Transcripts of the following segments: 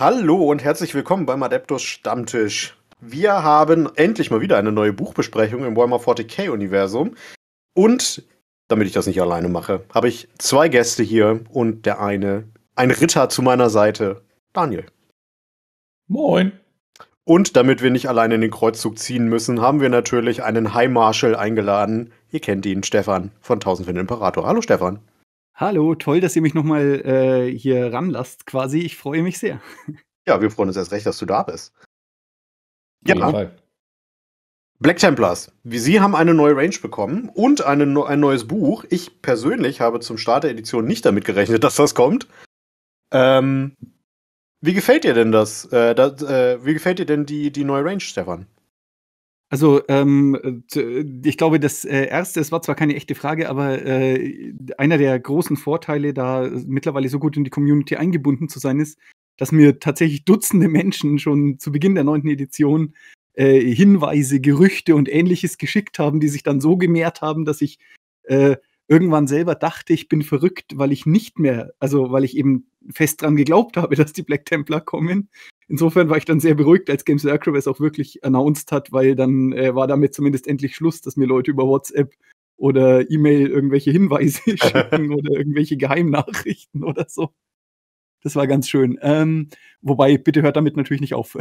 Hallo und herzlich willkommen beim Adeptus Stammtisch. Wir haben endlich mal wieder eine neue Buchbesprechung im Warhammer 40k Universum. Und damit ich das nicht alleine mache, habe ich zwei Gäste hier und der eine, ein Ritter zu meiner Seite, Daniel. Moin. Und damit wir nicht alleine in den Kreuzzug ziehen müssen, haben wir natürlich einen High Marshal eingeladen. Ihr kennt ihn, Stefan von Tausendfinger Imperator. Hallo Stefan. Hallo, toll, dass ihr mich nochmal äh, hier ranlasst quasi. Ich freue mich sehr. Ja, wir freuen uns erst recht, dass du da bist. Ja. Auf jeden Fall. Black Templars. Sie haben eine neue Range bekommen und eine, ein neues Buch. Ich persönlich habe zum Start der Edition nicht damit gerechnet, dass das kommt. Ähm, wie gefällt dir denn das? Äh, das äh, wie gefällt dir denn die, die neue Range, Stefan? Also ähm, ich glaube, das äh, Erste, es war zwar keine echte Frage, aber äh, einer der großen Vorteile, da mittlerweile so gut in die Community eingebunden zu sein ist, dass mir tatsächlich Dutzende Menschen schon zu Beginn der neunten Edition äh, Hinweise, Gerüchte und ähnliches geschickt haben, die sich dann so gemehrt haben, dass ich äh, irgendwann selber dachte, ich bin verrückt, weil ich nicht mehr, also weil ich eben fest dran geglaubt habe, dass die Black Templar kommen. Insofern war ich dann sehr beruhigt, als Games Workshop es auch wirklich announced hat, weil dann äh, war damit zumindest endlich Schluss, dass mir Leute über WhatsApp oder E-Mail irgendwelche Hinweise schicken oder irgendwelche Geheimnachrichten oder so. Das war ganz schön. Ähm, wobei, bitte hört damit natürlich nicht auf.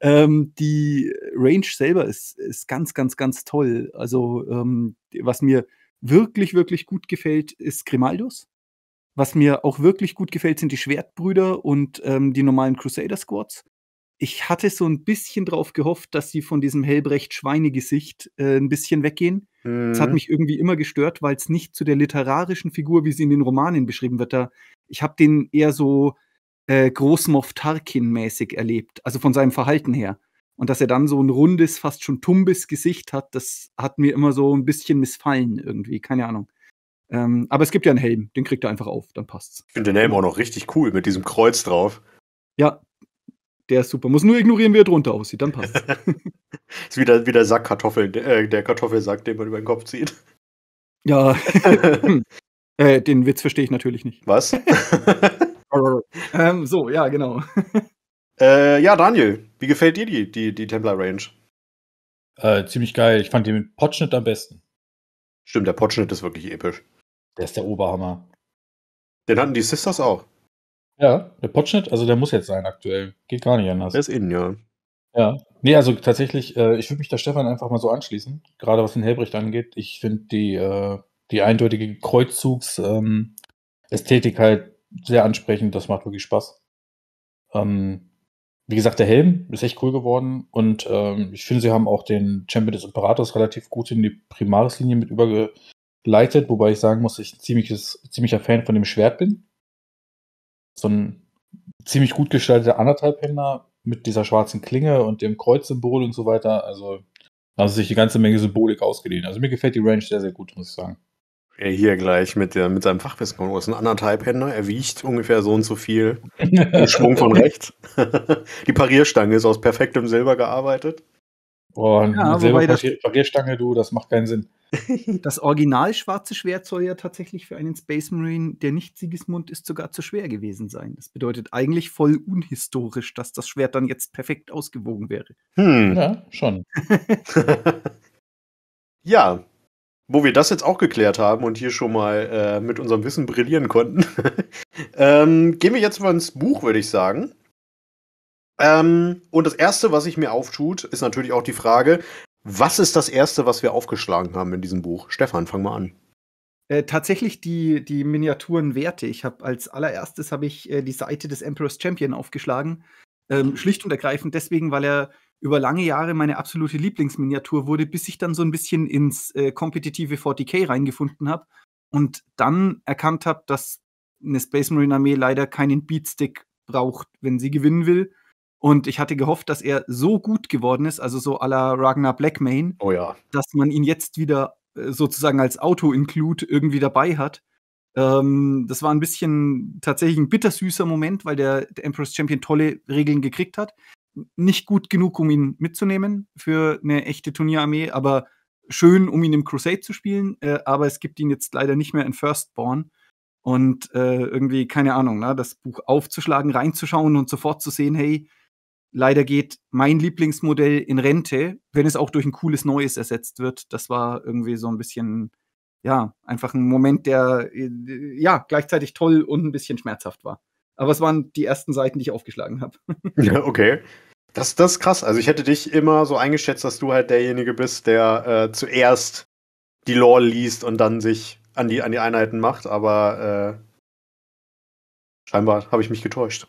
ähm, die Range selber ist, ist ganz, ganz, ganz toll. Also, ähm, was mir wirklich, wirklich gut gefällt, ist Grimaldus. Was mir auch wirklich gut gefällt, sind die Schwertbrüder und ähm, die normalen Crusader-Squads. Ich hatte so ein bisschen drauf gehofft, dass sie von diesem Helbrecht-Schweinegesicht äh, ein bisschen weggehen. Mhm. Das hat mhm. mich irgendwie immer gestört, weil es nicht zu der literarischen Figur, wie sie in den Romanen beschrieben wird, da. Ich habe den eher so äh, Großmoff Tarkin-mäßig erlebt, also von seinem Verhalten her. Und dass er dann so ein rundes, fast schon tumbes Gesicht hat, das hat mir immer so ein bisschen missfallen irgendwie, keine Ahnung. Ähm, aber es gibt ja einen Helm, den kriegt er einfach auf, dann passt's. Ich finde den Helm auch noch richtig cool mit diesem Kreuz drauf. Ja, der ist super. Muss nur ignorieren, wie er drunter aussieht, dann passt's. ist wieder, wieder Sack Kartoffeln, äh, der Kartoffelsack, den man über den Kopf zieht. Ja. äh, den Witz verstehe ich natürlich nicht. Was? ähm, so, ja, genau. Äh, ja, Daniel, wie gefällt dir die, die, die Templar Range? Äh, ziemlich geil. Ich fand den mit Potschnitt am besten. Stimmt, der Potschnitt ist wirklich episch. Der ist der Oberhammer. Den hatten die Sisters auch. Ja, der Potschnitt, also der muss jetzt sein aktuell. Geht gar nicht anders. Der ist innen, ja. Ja. Nee, also tatsächlich, äh, ich würde mich da Stefan einfach mal so anschließen, gerade was den Helbricht angeht. Ich finde die, äh, die eindeutige Kreuzzugsästhetik ähm, halt sehr ansprechend. Das macht wirklich Spaß. Ähm, wie gesagt, der Helm ist echt cool geworden und ähm, ich finde, sie haben auch den Champion des Imperators relativ gut in die Primaris-Linie mit übergeleitet, wobei ich sagen muss, ich ein ziemliches, ziemlicher Fan von dem Schwert bin. So ein ziemlich gut gestalteter Anderthalbhänder mit dieser schwarzen Klinge und dem Kreuzsymbol und so weiter. Also da hat sich die ganze Menge Symbolik ausgedehnt. Also mir gefällt die Range sehr, sehr gut, muss ich sagen er hier gleich mit, der, mit seinem Fachwissen kommt. Das ist ein anderthalb Händler, er wiegt ungefähr so und so viel. Schwung von rechts. die Parierstange ist aus perfektem Silber gearbeitet. Boah, ja, Silber Parierstange, du, das macht keinen Sinn. Das original schwarze Schwert soll ja tatsächlich für einen Space Marine, der nicht Sigismund ist, sogar zu schwer gewesen sein. Das bedeutet eigentlich voll unhistorisch, dass das Schwert dann jetzt perfekt ausgewogen wäre. Hm. Ja, schon. ja, wo wir das jetzt auch geklärt haben und hier schon mal äh, mit unserem Wissen brillieren konnten, ähm, gehen wir jetzt mal ins Buch, würde ich sagen. Ähm, und das Erste, was sich mir auftut, ist natürlich auch die Frage, was ist das Erste, was wir aufgeschlagen haben in diesem Buch? Stefan, fang mal an. Äh, tatsächlich die, die Miniaturenwerte. Ich habe als allererstes habe ich äh, die Seite des Emperor's Champion aufgeschlagen. Ähm, mhm. schlicht und ergreifend deswegen, weil er über lange Jahre meine absolute Lieblingsminiatur wurde, bis ich dann so ein bisschen ins äh, kompetitive 40k reingefunden habe und dann erkannt habe, dass eine Space Marine Armee leider keinen Beatstick braucht, wenn sie gewinnen will. Und ich hatte gehofft, dass er so gut geworden ist, also so à la Ragnar Blackmane, oh ja. dass man ihn jetzt wieder äh, sozusagen als Auto-Include irgendwie dabei hat. Ähm, das war ein bisschen tatsächlich ein bittersüßer Moment, weil der, der Emperor's Champion tolle Regeln gekriegt hat nicht gut genug, um ihn mitzunehmen für eine echte Turnierarmee, aber schön, um ihn im Crusade zu spielen. Äh, aber es gibt ihn jetzt leider nicht mehr in Firstborn. Und äh, irgendwie, keine Ahnung, ne, das Buch aufzuschlagen, reinzuschauen und sofort zu sehen, hey, leider geht mein Lieblingsmodell in Rente, wenn es auch durch ein cooles Neues ersetzt wird. Das war irgendwie so ein bisschen, ja, einfach ein Moment, der äh, ja gleichzeitig toll und ein bisschen schmerzhaft war. Aber es waren die ersten Seiten, die ich aufgeschlagen habe. ja, okay. Das, das ist krass. Also ich hätte dich immer so eingeschätzt, dass du halt derjenige bist, der äh, zuerst die Lore liest und dann sich an die, an die Einheiten macht, aber äh, scheinbar habe ich mich getäuscht.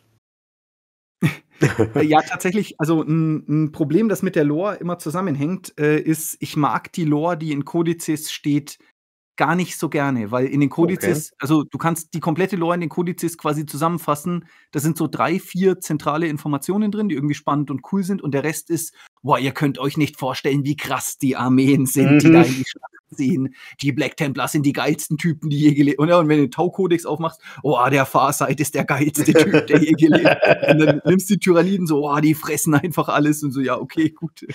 Äh, ja, tatsächlich, also ein, ein, Problem, das mit der Lore immer zusammenhängt, äh, ist, ich mag die Lore, die in Kodizes steht, gar nicht so gerne, weil in den Kodizes, okay. also du kannst die komplette Lore in den Kodizes quasi zusammenfassen. Da sind so drei, vier zentrale Informationen drin, die irgendwie spannend und cool sind und der Rest ist boah, ihr könnt euch nicht vorstellen, wie krass die Armeen sind, mhm. die da mhm. in die Schlacht ziehen. Die Black Templar sind die geilsten Typen, die je gelebt haben. Und, wenn du den Tau-Kodex aufmachst, oh, der Farsight ist der geilste Typ, der je gelebt hat. Und dann nimmst du die Tyranniden so, oh, die fressen einfach alles und so, ja, okay, gut.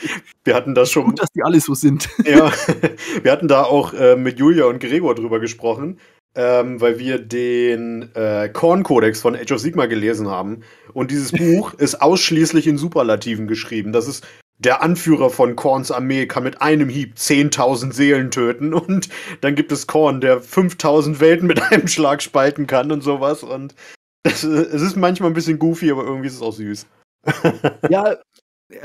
Wir hatten das schon. Gut, dass die alles so sind. Ja, wir hatten da auch äh, mit Julia und Gregor drüber gesprochen. Ähm, weil wir den äh, Korn-Kodex von Age of Sigma gelesen haben. Und dieses Buch ist ausschließlich in Superlativen geschrieben. Das ist der Anführer von Korns Armee kann mit einem Hieb 10.000 Seelen töten und dann gibt es Korn, der 5.000 Welten mit einem Schlag spalten kann und sowas und das, es ist manchmal ein bisschen goofy, aber irgendwie ist es auch süß. ja,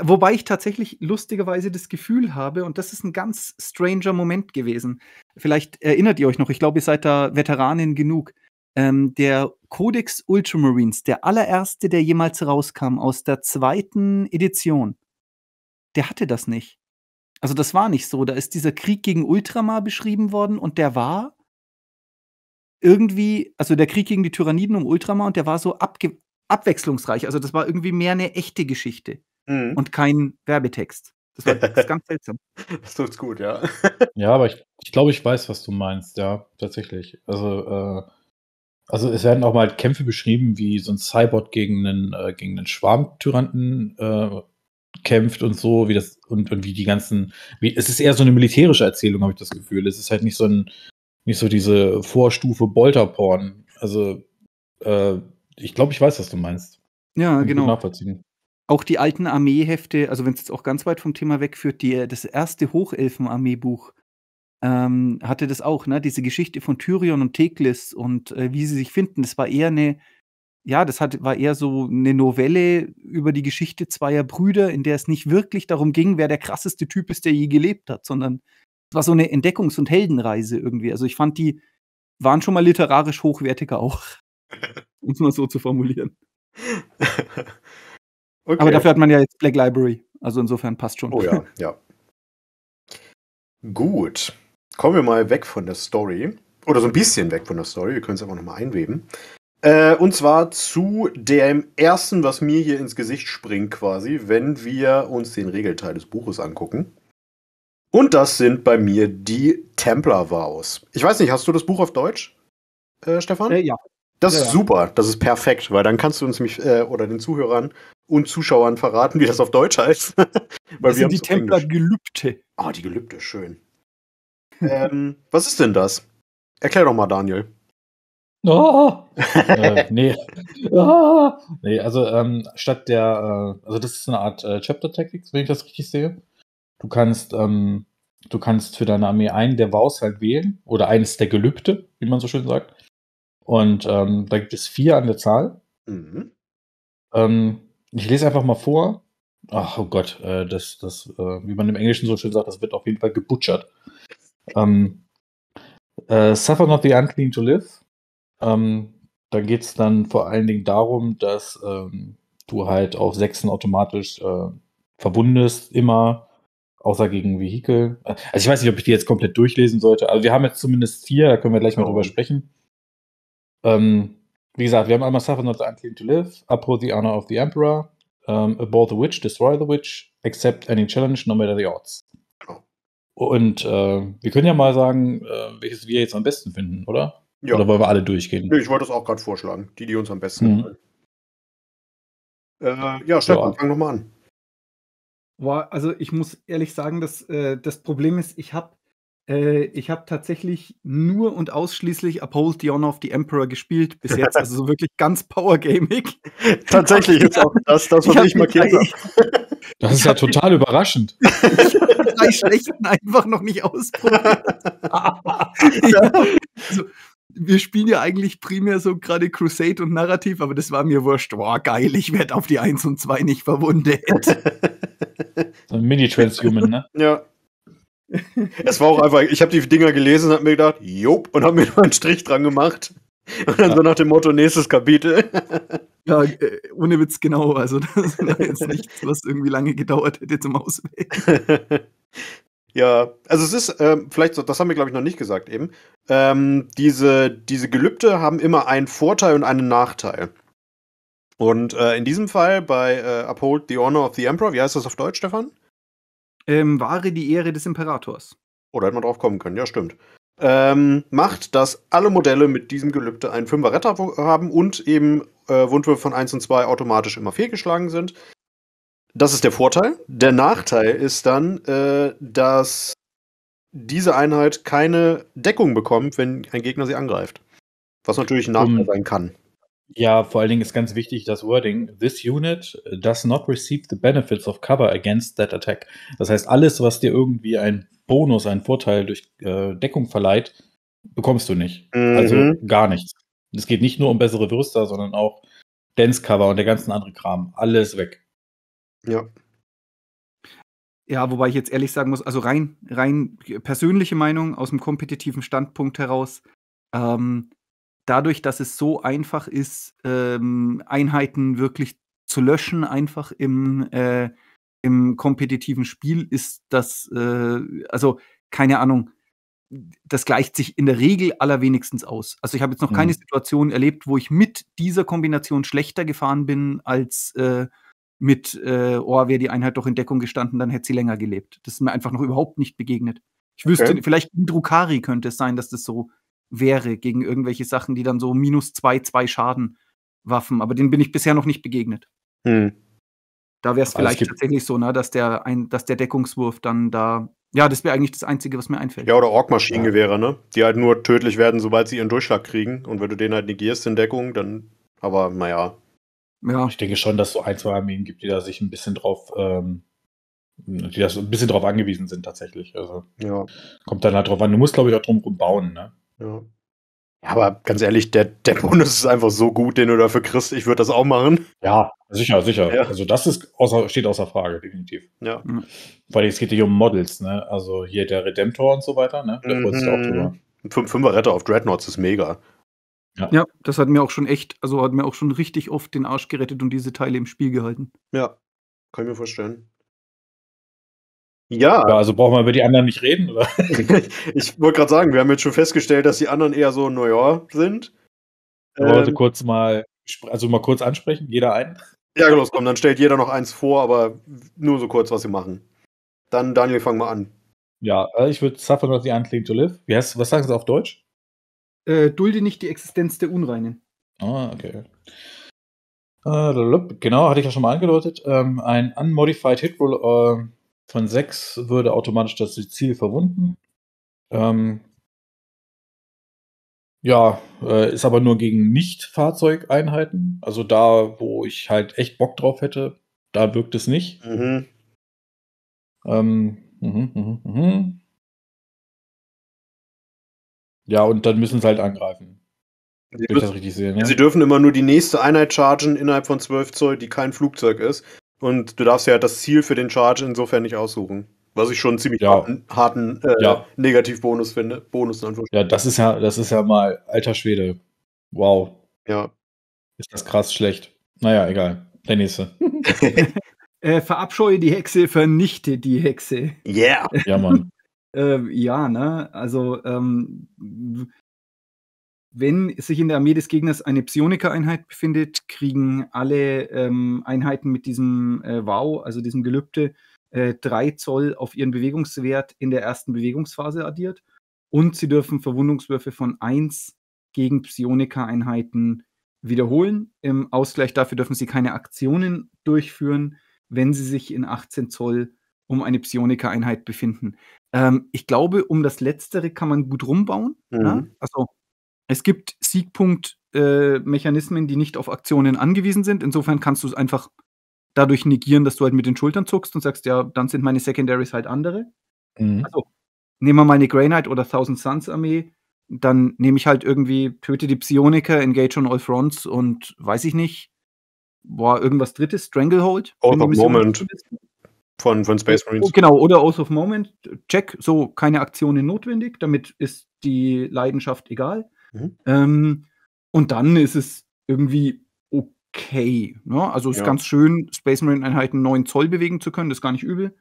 wobei ich tatsächlich lustigerweise das Gefühl habe und das ist ein ganz stranger Moment gewesen. Vielleicht erinnert ihr euch noch, ich glaube, ihr seid da Veteranin genug. Ähm, der Codex Ultramarines, der allererste, der jemals rauskam aus der zweiten Edition, der hatte das nicht. Also das war nicht so. Da ist dieser Krieg gegen Ultramar beschrieben worden und der war irgendwie, also der Krieg gegen die Tyranniden um Ultramar und der war so abge abwechslungsreich. Also das war irgendwie mehr eine echte Geschichte mhm. und kein Werbetext. Das war das ganz seltsam. Das tut's gut, ja. ja, aber ich, ich glaube, ich weiß, was du meinst, ja, tatsächlich. Also, äh, also es werden auch mal Kämpfe beschrieben, wie so ein Cyborg gegen einen, äh, gegen einen Schwarmtyranten äh, kämpft und so, wie das und, und wie die ganzen. Wie, es ist eher so eine militärische Erzählung, habe ich das Gefühl. Es ist halt nicht so ein, nicht so diese Vorstufe Bolterporn. Also, äh, ich glaube, ich weiß, was du meinst. Ja, Kann genau. Nachvollziehen. Auch die alten Armeehefte, also wenn es jetzt auch ganz weit vom Thema wegführt, die, äh, das erste Hochelfenarmeebuch ähm, hatte das auch, ne? diese Geschichte von Tyrion und Teklis und äh, wie sie sich finden. Das war eher eine ja, das hat, war eher so eine Novelle über die Geschichte zweier Brüder, in der es nicht wirklich darum ging, wer der krasseste Typ ist, der je gelebt hat, sondern es war so eine Entdeckungs- und Heldenreise irgendwie. Also ich fand, die waren schon mal literarisch hochwertiger auch, um es mal so zu formulieren. okay. Aber dafür hat man ja jetzt Black Library. Also insofern passt schon. Oh ja, ja. Gut. Kommen wir mal weg von der Story. Oder so ein bisschen weg von der Story. Wir können es einfach nochmal einweben. Äh, und zwar zu dem ersten, was mir hier ins Gesicht springt, quasi, wenn wir uns den Regelteil des Buches angucken. Und das sind bei mir die Templer-Vows. Ich weiß nicht, hast du das Buch auf Deutsch, äh, Stefan? Äh, ja. Das ja, ist super, das ist perfekt, weil dann kannst du uns nämlich äh, oder den Zuhörern und Zuschauern verraten, wie das auf Deutsch heißt. das sind die Templer-Gelübde. Ah, oh, die Gelübde, schön. ähm, was ist denn das? Erklär doch mal, Daniel. Oh! äh, nee. oh! Nee, also ähm, statt der, äh, also das ist eine Art äh, Chapter Tactics, wenn ich das richtig sehe. Du kannst, ähm, du kannst für deine Armee einen der Vows halt wählen oder eines der Gelübde, wie man so schön sagt. Und ähm, da gibt es vier an der Zahl. Mhm. Ähm, ich lese einfach mal vor. Ach, oh Gott, äh, das, das, äh, wie man im Englischen so schön sagt, das wird auf jeden Fall gebutschert. Ähm, äh, suffer not the unclean to live. Ähm, da geht es dann vor allen Dingen darum, dass ähm, du halt auf Sechsen automatisch äh, verbundest, immer, außer gegen Vehikel. Also ich weiß nicht, ob ich die jetzt komplett durchlesen sollte. Also wir haben jetzt zumindest vier, da können wir gleich mal drüber oh. sprechen. Ähm, wie gesagt, wir haben einmal Suffer Not Unclean to Live, Uphold the Honor of the Emperor, um, ähm, Abort the Witch, Destroy the Witch, Accept any Challenge, No matter the odds. Genau. Und äh, wir können ja mal sagen, äh, welches wir jetzt am besten finden, oder? Ja. Oder wollen wir alle durchgehen? Nee, ich wollte es auch gerade vorschlagen. Die, die uns am besten mhm. äh, ja, Stefan, ja. fang nochmal an. Boah, also ich muss ehrlich sagen, dass äh, das Problem ist, ich habe äh, ich tatsächlich nur und ausschließlich Uphold the Honor of the Emperor gespielt bis jetzt. Also so wirklich ganz powergamig. Tatsächlich ist auch das, das was ich, ich markiert habe. Das ist ja total überraschend. Ich habe die drei schlechten einfach noch nicht ausprobiert. ja. also, wir spielen ja eigentlich primär so gerade Crusade und Narrativ, aber das war mir wurscht. Boah, geil, ich werde auf die 1 und 2 nicht verwundet. so ein Mini-Transhuman, ne? Ja. Es war auch einfach, ich habe die Dinger gelesen und habe mir gedacht, jop, und habe mir noch einen Strich dran gemacht. Und dann ja. so nach dem Motto, nächstes Kapitel. Ja, äh, ohne Witz, genau. Also, das ist jetzt nichts, was irgendwie lange gedauert hätte zum Auswählen. Ja, also es ist, ähm, vielleicht, so, das haben wir, glaube ich, noch nicht gesagt eben. Ähm, diese, diese Gelübde haben immer einen Vorteil und einen Nachteil. Und äh, in diesem Fall bei äh, Uphold the Honor of the Emperor, wie heißt das auf Deutsch, Stefan? Ähm, wahre die Ehre des Imperators. Oh, da hätte man drauf kommen können, ja, stimmt. Ähm, macht, dass alle Modelle mit diesem Gelübde einen Fünfer Retter haben und eben äh, Wundwürfe von 1 und 2 automatisch immer fehlgeschlagen sind. Das ist der Vorteil. Der Nachteil ist dann, äh, dass diese Einheit keine Deckung bekommt, wenn ein Gegner sie angreift. Was natürlich ein Nachteil um, sein kann. Ja, vor allen Dingen ist ganz wichtig das Wording. This unit does not receive the benefits of cover against that attack. Das heißt, alles, was dir irgendwie einen Bonus, einen Vorteil durch äh, Deckung verleiht, bekommst du nicht. Also mhm. Also gar nichts. Es geht nicht nur um bessere Würster, sondern auch Dance Cover und der ganzen andere Kram. Alles weg. Ja. Ja, wobei ich jetzt ehrlich sagen muss, also rein, rein persönliche Meinung aus dem kompetitiven Standpunkt heraus, ähm, dadurch, dass es so einfach ist, ähm, Einheiten wirklich zu löschen, einfach im, äh, im kompetitiven Spiel, ist das, äh, also keine Ahnung, das gleicht sich in der Regel allerwenigstens aus. Also ich habe jetzt noch mhm. keine Situation erlebt, wo ich mit dieser Kombination schlechter gefahren bin als äh, mit, äh, oh, wäre die Einheit doch in Deckung gestanden, dann hätte sie länger gelebt. Das ist mir einfach noch überhaupt nicht begegnet. Ich wüsste, okay. vielleicht in Drukari könnte es sein, dass das so wäre, gegen irgendwelche Sachen, die dann so minus zwei, zwei Schaden Waffen, aber denen bin ich bisher noch nicht begegnet. Hm. Da wäre es vielleicht tatsächlich so, ne, dass der, ein, dass der Deckungswurf dann da. Ja, das wäre eigentlich das Einzige, was mir einfällt. Ja, oder Ork-Maschinengewehre, ne? Die halt nur tödlich werden, sobald sie ihren Durchschlag kriegen. Und wenn du den halt negierst in Deckung, dann. Aber naja, ja. Ich denke schon, dass es so ein, zwei Armeen gibt, die da sich ein bisschen drauf, ähm, die das ein bisschen drauf angewiesen sind tatsächlich. Also ja. kommt dann halt drauf an. Du musst, glaube ich, auch drum bauen, ne? Ja. Ja, aber ganz ehrlich, der, der Bonus ist einfach so gut, den du dafür kriegst. Ich würde das auch machen. Ja, sicher, sicher. Ja. Also das ist außer, steht außer Frage, definitiv. Ja. Weil mhm. es geht hier um Models, ne? Also hier der Redemptor und so weiter, ne? Da mhm. freut auch drüber. Ein 5 Retter auf Dreadnoughts ist mega. Ja. ja, das hat mir auch schon echt, also hat mir auch schon richtig oft den Arsch gerettet und diese Teile im Spiel gehalten. Ja, kann ich mir vorstellen. Ja. ja. Also brauchen wir über die anderen nicht reden, oder? ich wollte gerade sagen, wir haben jetzt schon festgestellt, dass die anderen eher so, New York sind. Ich wollte ähm, kurz mal, also mal kurz ansprechen, jeder einen. Ja, los, komm, dann stellt jeder noch eins vor, aber nur so kurz, was sie machen. Dann, Daniel, fang mal an. Ja, äh, ich würde Suffer Not the Unclean to Live. Wie heißt, was sagen sie auf Deutsch? Äh, dulde nicht die Existenz der Unreinen. Ah, okay. Äh, genau, hatte ich ja schon mal angedeutet. Ähm, ein Unmodified Hit Roll äh, von 6 würde automatisch das Ziel verwunden. Ähm, ja, äh, ist aber nur gegen Nicht-Fahrzeugeinheiten. Also da, wo ich halt echt Bock drauf hätte, da wirkt es nicht. Mhm. Ähm, mh, mh, mh. Ja, und dann müssen sie halt angreifen. Sie, müssen, sehen, ne? ja? sie dürfen immer nur die nächste Einheit chargen innerhalb von 12 Zoll, die kein Flugzeug ist. Und du darfst ja das Ziel für den Charge insofern nicht aussuchen. Was ich schon einen ziemlich ja. harten, harten äh, ja. Negativbonus finde. Bonus in Ja, das ist ja, das ist ja mal alter Schwede. Wow. Ja. Ist das krass schlecht. Naja, egal. Der nächste. äh, verabscheue die Hexe, vernichte die Hexe. Yeah. Ja, Mann. Ähm, ja, ne? Also ähm, wenn sich in der Armee des Gegners eine Psioniker-Einheit befindet, kriegen alle ähm, Einheiten mit diesem äh, Wow, also diesem Gelübde, äh, 3 Zoll auf ihren Bewegungswert in der ersten Bewegungsphase addiert. Und sie dürfen Verwundungswürfe von 1 gegen Psioniker-Einheiten wiederholen. Im Ausgleich dafür dürfen sie keine Aktionen durchführen, wenn sie sich in 18 Zoll um eine Psioniker-Einheit befinden. Ähm, ich glaube, um das Letztere kann man gut rumbauen. Ne? Mhm. Ne? Also es gibt Siegpunktmechanismen, äh, die nicht auf Aktionen angewiesen sind. Insofern kannst du es einfach dadurch negieren, dass du halt mit den Schultern zuckst und sagst, ja, dann sind meine Secondaries halt andere. Mhm. Also nehmen wir mal eine Grey Knight oder Thousand Suns Armee, dann nehme ich halt irgendwie, töte die Psioniker, engage on all fronts und weiß ich nicht, boah, irgendwas drittes, Stranglehold. Hold of Moment von, von Space äh, Marines. Genau, oder Oath of Moment, check, so keine Aktionen notwendig, damit ist die Leidenschaft egal. Mhm. Ähm, und dann ist es irgendwie okay. Ne? Also ist ja. ganz schön, Space Marine-Einheiten 9 Zoll bewegen zu können, das ist gar nicht übel.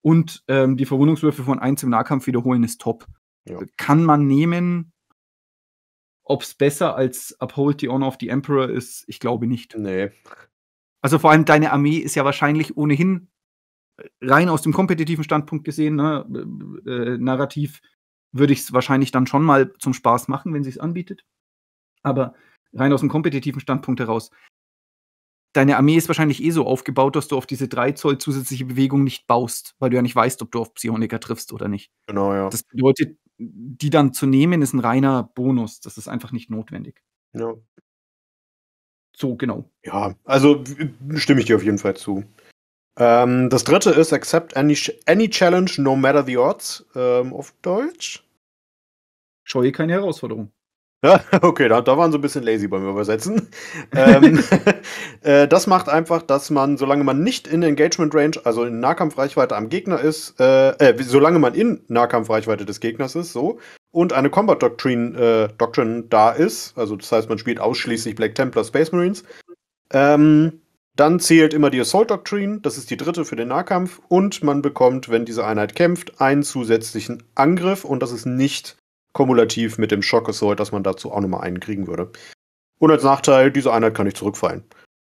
Und ähm, die Verwundungswürfe von 1 im Nahkampf wiederholen ist top. Ja. Kann man nehmen. Ob es besser als Uphold the Honor of the Emperor ist, ich glaube nicht. Nee. Also vor allem deine Armee ist ja wahrscheinlich ohnehin rein aus dem kompetitiven Standpunkt gesehen, ne, äh, narrativ, würde ich es wahrscheinlich dann schon mal zum Spaß machen, wenn sie es anbietet. Aber rein aus dem kompetitiven Standpunkt heraus, deine Armee ist wahrscheinlich eh so aufgebaut, dass du auf diese 3 Zoll zusätzliche Bewegung nicht baust, weil du ja nicht weißt, ob du auf Psioniker triffst oder nicht. Genau, ja. Das bedeutet, die dann zu nehmen, ist ein reiner Bonus. Das ist einfach nicht notwendig. Ja. So, genau. Ja, also stimme ich dir auf jeden Fall zu. Ähm, das dritte ist Accept any, any Challenge, no matter the odds. Ähm, auf Deutsch. Scheue eh keine Herausforderung. Ja, okay, da, da, waren sie ein bisschen lazy beim Übersetzen. ähm, äh, das macht einfach, dass man, solange man nicht in Engagement Range, also in Nahkampfreichweite am Gegner ist, äh, äh, solange man in Nahkampfreichweite des Gegners ist, so, und eine Combat Doctrine, äh, Doctrine da ist, also das heißt, man spielt ausschließlich Black Templar Space Marines, ähm, dann zählt immer die Assault Doctrine, das ist die dritte für den Nahkampf. Und man bekommt, wenn diese Einheit kämpft, einen zusätzlichen Angriff. Und das ist nicht kumulativ mit dem Shock Assault, dass man dazu auch nochmal einen kriegen würde. Und als Nachteil, diese Einheit kann nicht zurückfallen.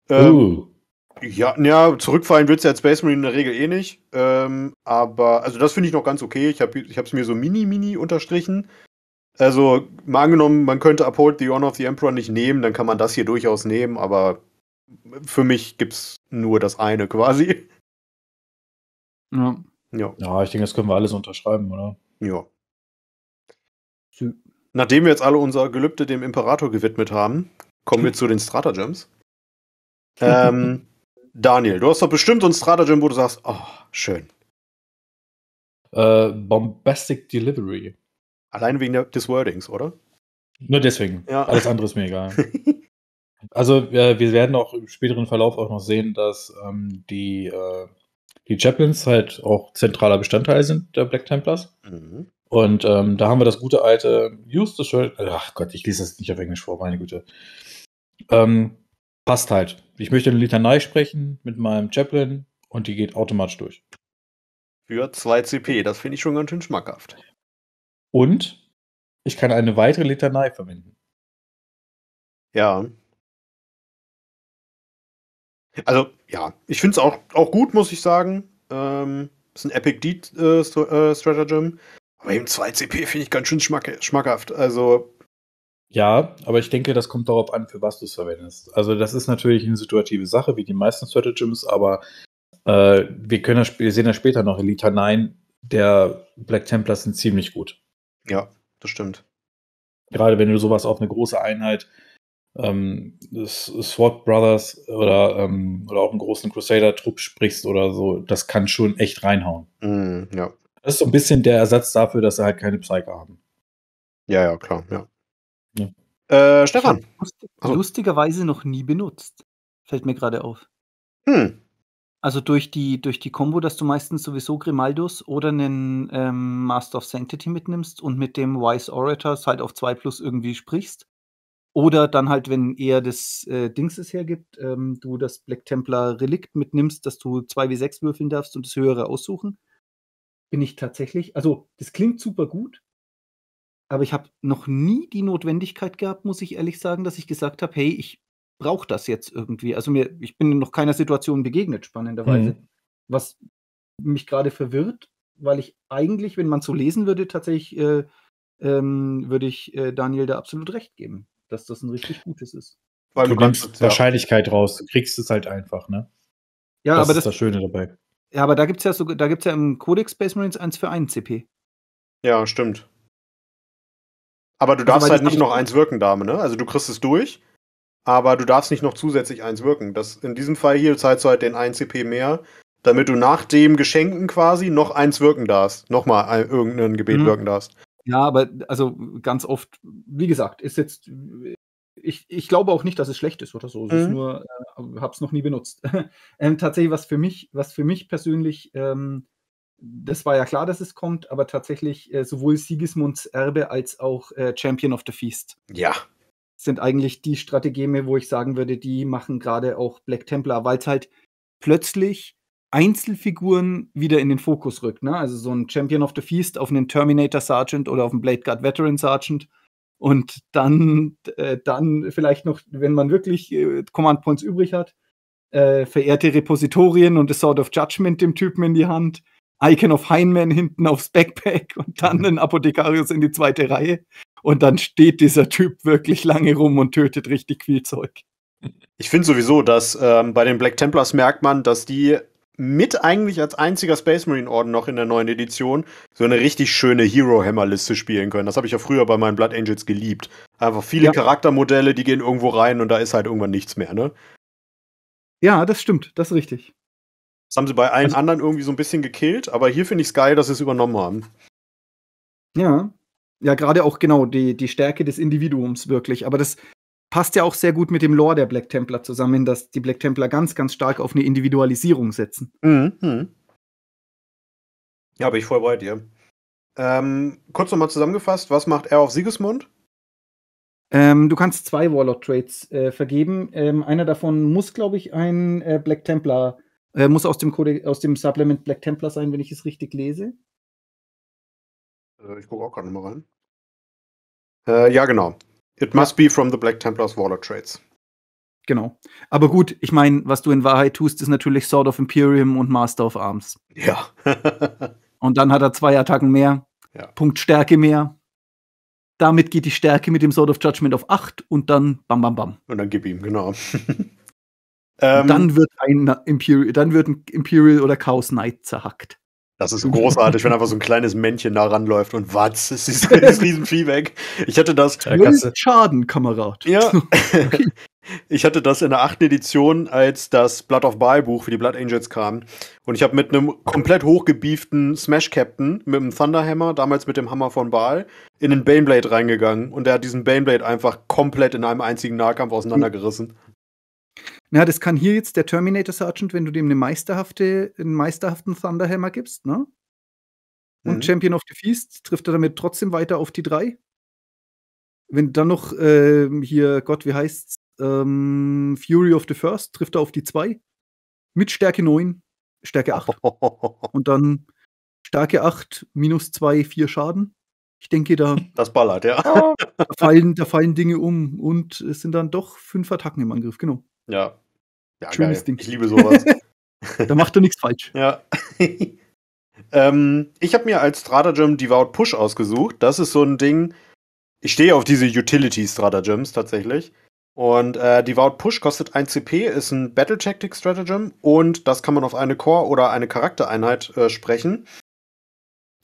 Ähm, uh. Ja, ja, zurückfallen es ja als Space Marine in der Regel eh nicht. Ähm, aber, also das finde ich noch ganz okay. Ich habe es mir so mini-mini unterstrichen. Also, mal angenommen, man könnte Uphold the Honor of the Emperor nicht nehmen, dann kann man das hier durchaus nehmen, aber für mich gibt es nur das eine quasi. Ja. ja. Ja, ich denke, das können wir alles unterschreiben, oder? Ja. Nachdem wir jetzt alle unser Gelübde dem Imperator gewidmet haben, kommen wir hm. zu den Stratagems. ähm, Daniel, du hast doch bestimmt so ein Stratagem, wo du sagst, oh, schön. Äh, Bombastic Delivery. Allein wegen der, des Wordings, oder? Nur deswegen. Ja. Alles andere ist mir egal. Also äh, wir werden auch im späteren Verlauf auch noch sehen, dass ähm, die, äh, die Chaplains halt auch zentraler Bestandteil sind der Black Templars. Mhm. Und ähm, da haben wir das gute alte Justus Schulz. Äh, ach Gott, ich lese das nicht auf Englisch vor, meine Güte. Ähm, passt halt. Ich möchte eine Litanei sprechen mit meinem Chaplain und die geht automatisch durch. Für 2 CP, das finde ich schon ganz schön schmackhaft. Und ich kann eine weitere Litanei verwenden. Ja, also, ja, ich finde es auch, auch gut, muss ich sagen. Ähm, ist ein Epic Deed äh, äh Stratagem. Aber eben 2 CP finde ich ganz schön schmack schmackhaft. Also. Ja, aber ich denke, das kommt darauf an, für was du es verwendest. Also, das ist natürlich eine situative Sache, wie die meisten Stratagems, aber äh, wir können das, wir sehen das später noch. Elita 9 der Black Templar sind ziemlich gut. Ja, das stimmt. Gerade wenn du sowas auf eine große Einheit ähm, das SWAT Brothers oder, ähm, oder auch einen großen Crusader-Trupp sprichst oder so, das kann schon echt reinhauen. Mm, ja. Das ist so ein bisschen der Ersatz dafür, dass sie halt keine Psyche haben. Ja, ja, klar, ja. ja. Äh, Stefan. Lustig, also Lustigerweise noch nie benutzt. Fällt mir gerade auf. Hm. Also durch die, durch die Kombo, dass du meistens sowieso Grimaldus oder einen ähm, Master of Sanctity mitnimmst und mit dem Wise Orators halt auf 2 plus irgendwie sprichst, oder dann halt, wenn er das äh, Dings es hergibt, ähm, du das Black Templar Relikt mitnimmst, dass du 2W6 würfeln darfst und das höhere aussuchen. Bin ich tatsächlich. Also, das klingt super gut, aber ich habe noch nie die Notwendigkeit gehabt, muss ich ehrlich sagen, dass ich gesagt habe, hey, ich brauche das jetzt irgendwie. Also mir, ich bin noch keiner Situation begegnet, spannenderweise. Mhm. Was mich gerade verwirrt, weil ich eigentlich, wenn man so lesen würde, tatsächlich äh, ähm, würde ich äh, Daniel da absolut recht geben dass das ein richtig gutes ist. Weil du, du nimmst es, Wahrscheinlichkeit ja. raus, du kriegst es halt einfach, ne? Ja, das aber ist das, das Schöne dabei. Ja, aber da gibt es ja so, ja im Codex Space Marines 1 für 1 CP. Ja, stimmt. Aber du also, darfst also, halt nicht noch eins wirken, Dame, ne? Also du kriegst es durch, aber du darfst nicht noch zusätzlich eins wirken. Das, in diesem Fall hier zahlst du halt den 1 CP mehr, damit du nach dem Geschenken quasi noch eins wirken darfst. Nochmal ein, irgendein Gebet mhm. wirken darfst. Ja, aber also ganz oft, wie gesagt, ist jetzt. Ich, ich glaube auch nicht, dass es schlecht ist oder so. Es mhm. ist nur, äh, habe es noch nie benutzt. ähm, tatsächlich, was für mich, was für mich persönlich, ähm, das war ja klar, dass es kommt, aber tatsächlich äh, sowohl Sigismunds Erbe als auch äh, Champion of the Feast. Ja. Sind eigentlich die Strategeme, wo ich sagen würde, die machen gerade auch Black Templar, weil es halt plötzlich Einzelfiguren wieder in den Fokus rückt. Ne? Also so ein Champion of the Feast auf einen Terminator Sergeant oder auf einen Blade Guard Veteran Sergeant. Und dann, äh, dann vielleicht noch, wenn man wirklich äh, Command Points übrig hat, äh, verehrte Repositorien und das Sword of Judgment dem Typen in die Hand. Icon of Heinman hinten aufs Backpack und dann den Apothekarius in die zweite Reihe. Und dann steht dieser Typ wirklich lange rum und tötet richtig viel Zeug. Ich finde sowieso, dass ähm, bei den Black Templars merkt man, dass die mit eigentlich als einziger Space Marine Orden noch in der neuen Edition so eine richtig schöne Hero Hammer Liste spielen können. Das habe ich ja früher bei meinen Blood Angels geliebt. Einfach viele ja. Charaktermodelle, die gehen irgendwo rein und da ist halt irgendwann nichts mehr, ne? Ja, das stimmt, das ist richtig. Das haben sie bei allen also, anderen irgendwie so ein bisschen gekillt, aber hier finde ich es geil, dass sie es übernommen haben. Ja. Ja, gerade auch genau die, die Stärke des Individuums wirklich. Aber das passt ja auch sehr gut mit dem Lore der Black Templar zusammen, dass die Black Templar ganz, ganz stark auf eine Individualisierung setzen. Mhm. Hm. Ja, bin ich voll bei dir. Ähm, kurz nochmal zusammengefasst, was macht er auf Siegesmund? Ähm, du kannst zwei Warlord-Trades äh, vergeben. Ähm, einer davon muss, glaube ich, ein äh, Black Templar, äh, muss aus dem, Code aus dem Supplement Black Templar sein, wenn ich es richtig lese. Äh, ich gucke auch gerade nochmal rein. Äh, ja, genau. It must be from the Black Templars Warlord Trades. Genau. Aber gut, ich meine, was du in Wahrheit tust, ist natürlich Sword of Imperium und Master of Arms. Ja. und dann hat er zwei Attacken mehr, ja. Punkt Stärke mehr. Damit geht die Stärke mit dem Sword of Judgment auf 8 und dann bam, bam, bam. Und dann gib ihm, genau. dann, ähm, wird ein dann wird ein Imperial oder Chaos Knight zerhackt. Das ist großartig, wenn einfach so ein kleines Männchen da ranläuft und watz, ist dieses Riesenvieh weg. Ich hatte das. Null Schaden, Kamerad. Ja. Ich hatte das in der achten Edition, als das Blood of Baal Buch für die Blood Angels kam. Und ich habe mit einem komplett hochgebieften Smash Captain, mit einem Thunderhammer, damals mit dem Hammer von Baal, in den Baneblade reingegangen. Und der hat diesen Baneblade einfach komplett in einem einzigen Nahkampf auseinandergerissen. Na, das kann hier jetzt der Terminator Sergeant, wenn du dem eine meisterhafte, einen meisterhaften Thunderhammer gibst, ne? Und mhm. Champion of the Feast trifft er damit trotzdem weiter auf die drei. Wenn dann noch äh, hier, Gott, wie heißt's? Ähm, Fury of the First trifft er auf die zwei. Mit Stärke 9, Stärke 8. Und dann Stärke 8, minus 2, 4 Schaden. Ich denke, da. Das ballert, ja. Da fallen, da fallen Dinge um und es sind dann doch fünf Attacken im Angriff, genau. Ja. ja Schönes geil. Ding. Ich liebe sowas. da macht du nichts falsch. Ja. ähm, ich habe mir als Stratagem Devout Push ausgesucht. Das ist so ein Ding. Ich stehe auf diese Utility Stratagems tatsächlich. Und äh, Devout Push kostet 1 CP, ist ein Battle Tactic Stratagem und das kann man auf eine Core oder eine Charaktereinheit äh, sprechen.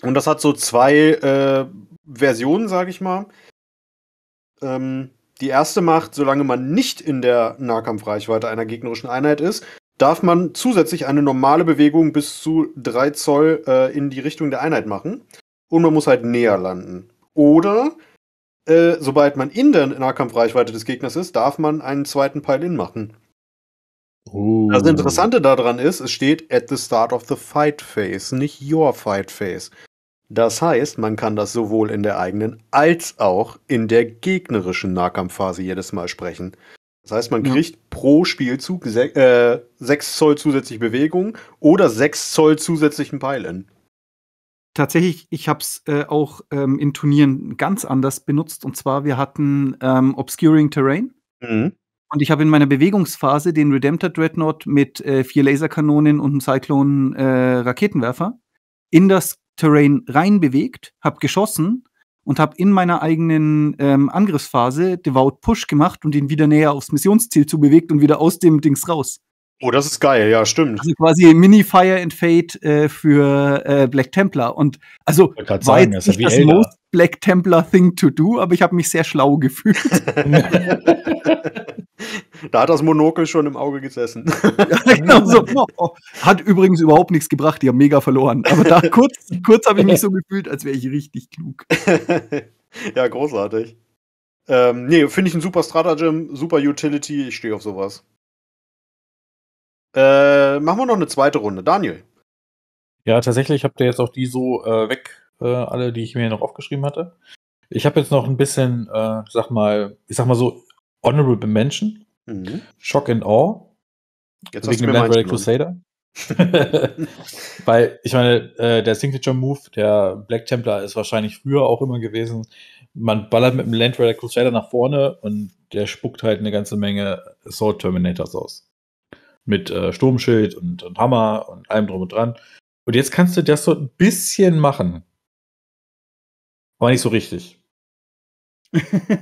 Und das hat so zwei äh, Versionen, sage ich mal. Ähm, die erste Macht, solange man nicht in der Nahkampfreichweite einer gegnerischen Einheit ist, darf man zusätzlich eine normale Bewegung bis zu 3 Zoll äh, in die Richtung der Einheit machen. Und man muss halt näher landen. Oder, äh, sobald man in der Nahkampfreichweite des Gegners ist, darf man einen zweiten Pile-In machen. Oh. Das uh. Interessante daran ist, es steht at the start of the fight phase, nicht your fight phase. Das heißt, man kann das sowohl in der eigenen als auch in der gegnerischen Nahkampfphase jedes Mal sprechen. Das heißt, man kriegt pro Spielzug se äh, 6 Zoll zusätzliche Bewegung oder 6 Zoll zusätzlichen Peilen. Tatsächlich, ich habe es äh, auch ähm, in Turnieren ganz anders benutzt. Und zwar, wir hatten ähm, Obscuring Terrain. Mhm. Und ich habe in meiner Bewegungsphase den Redemptor Dreadnought mit äh, vier Laserkanonen und einem Cyclone-Raketenwerfer äh, in das Terrain reinbewegt, habe geschossen und habe in meiner eigenen ähm, Angriffsphase Devout Push gemacht und ihn wieder näher aufs Missionsziel zubewegt und wieder aus dem Dings raus. Oh, das ist geil, ja, stimmt. Also quasi Mini-Fire and Fate äh, für äh, Black Templar. Und also war sagen, jetzt das, nicht das most Black Templar Thing to do, aber ich habe mich sehr schlau gefühlt. da hat das Monokel schon im Auge gesessen. ja, genau so. Oh, hat übrigens überhaupt nichts gebracht, die haben mega verloren. Aber da kurz, kurz habe ich mich so gefühlt, als wäre ich richtig klug. ja, großartig. Ähm, nee, finde ich ein super Stratagem, super Utility, ich stehe auf sowas. Äh, machen wir noch eine zweite Runde. Daniel. Ja, tatsächlich habt ihr jetzt auch die so äh, weg, äh, alle, die ich mir noch aufgeschrieben hatte. Ich habe jetzt noch ein bisschen, äh, sag mal, ich sag mal so, Honorable Mention, mhm. Shock and Awe. Jetzt wegen dem Land Raid Crusader. Weil, ich meine, äh, der Signature Move, der Black Templar, ist wahrscheinlich früher auch immer gewesen. Man ballert mit dem Land Raider Crusader nach vorne und der spuckt halt eine ganze Menge Sword Terminators aus mit äh, Sturmschild und, und, Hammer und allem drum und dran. Und jetzt kannst du das so ein bisschen machen. Aber nicht so richtig.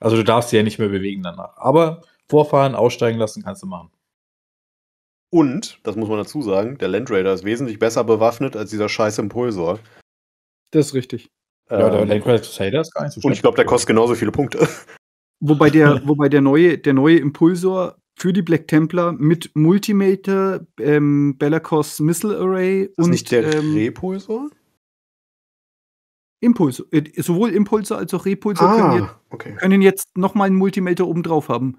also du darfst sie ja nicht mehr bewegen danach. Aber vorfahren, aussteigen lassen kannst du machen. Und, das muss man dazu sagen, der Land Raider ist wesentlich besser bewaffnet als dieser scheiß Impulsor. Das ist richtig. Ja, der ähm, Land Raider Crusader ist gar nicht so schlecht. Und ich glaube, der kostet genauso viele Punkte. Wobei der, wobei der neue, der neue Impulsor für die Black Templar mit Multimeter, ähm, Bellacos Missile Array ist das und. Nicht der ähm, Repulsor? Impulse. Äh, sowohl Impulse als auch Repulse ah, können, jetzt, okay. können jetzt nochmal einen Multimeter oben drauf haben.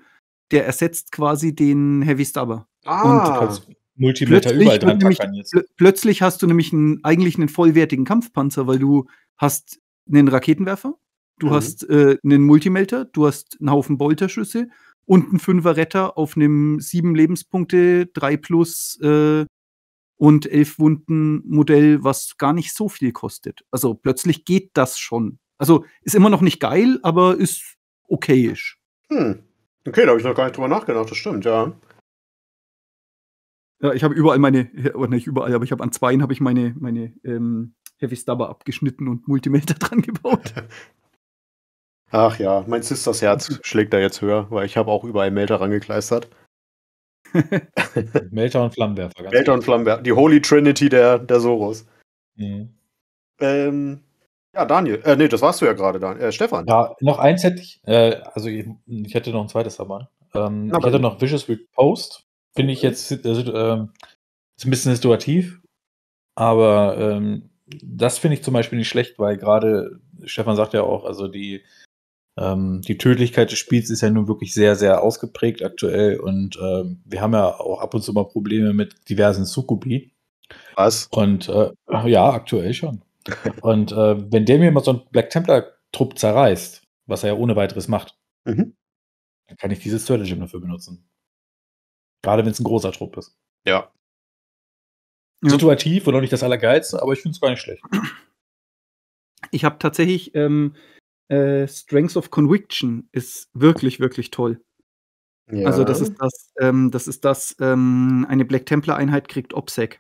Der ersetzt quasi den Heavy Stubber. Ah. Und Multimeter überall dran nämlich, jetzt. Pl plötzlich hast du nämlich einen, eigentlich einen vollwertigen Kampfpanzer, weil du hast einen Raketenwerfer, du mhm. hast äh, einen Multimeter, du hast einen Haufen Bolterschüsse und ein Retter auf einem sieben Lebenspunkte, drei plus äh, und elf Wunden Modell, was gar nicht so viel kostet. Also plötzlich geht das schon. Also ist immer noch nicht geil, aber ist okayisch. Hm. Okay, da habe ich noch gar nicht drüber nachgedacht, das stimmt, ja. Ja, ich habe überall meine, oder nicht überall, aber ich habe an zweien habe ich meine, meine ähm, Heavy Stubber abgeschnitten und Multimeter dran gebaut. Ach ja, mein Sisters Herz schlägt da jetzt höher, weil ich habe auch überall Melter rangekleistert. Melter und Flammenwerfer. Melter und Flammenwerfer. Die Holy Trinity der, der Soros. Mhm. Ähm, ja, Daniel. Äh, nee, das warst du ja gerade, Äh, Stefan. Ja, noch eins hätte ich. Äh, also, ich, ich, hätte noch ein zweites dabei. Ähm, ich hätte noch Vicious Repost. Finde ich jetzt. Also, äh, ähm, ist ein bisschen situativ. Aber ähm, das finde ich zum Beispiel nicht schlecht, weil gerade Stefan sagt ja auch, also die ähm, die Tödlichkeit des Spiels ist ja nun wirklich sehr, sehr ausgeprägt aktuell und ähm, wir haben ja auch ab und zu mal Probleme mit diversen Sukubi. Was? Und äh, ja, aktuell schon. und äh, wenn der mir mal so einen Black Templar-Trupp zerreißt, was er ja ohne weiteres macht, mhm. dann kann ich dieses Stratagem dafür benutzen. Gerade wenn es ein großer Trupp ist. Ja. Situativ und auch nicht das Allergeilste, aber ich finde es gar nicht schlecht. Ich habe tatsächlich ähm, äh, Strengths of Conviction ist wirklich, wirklich toll. Ja. Also das ist das, ähm, das ist das, ähm, eine Black Templar Einheit kriegt OPSEC.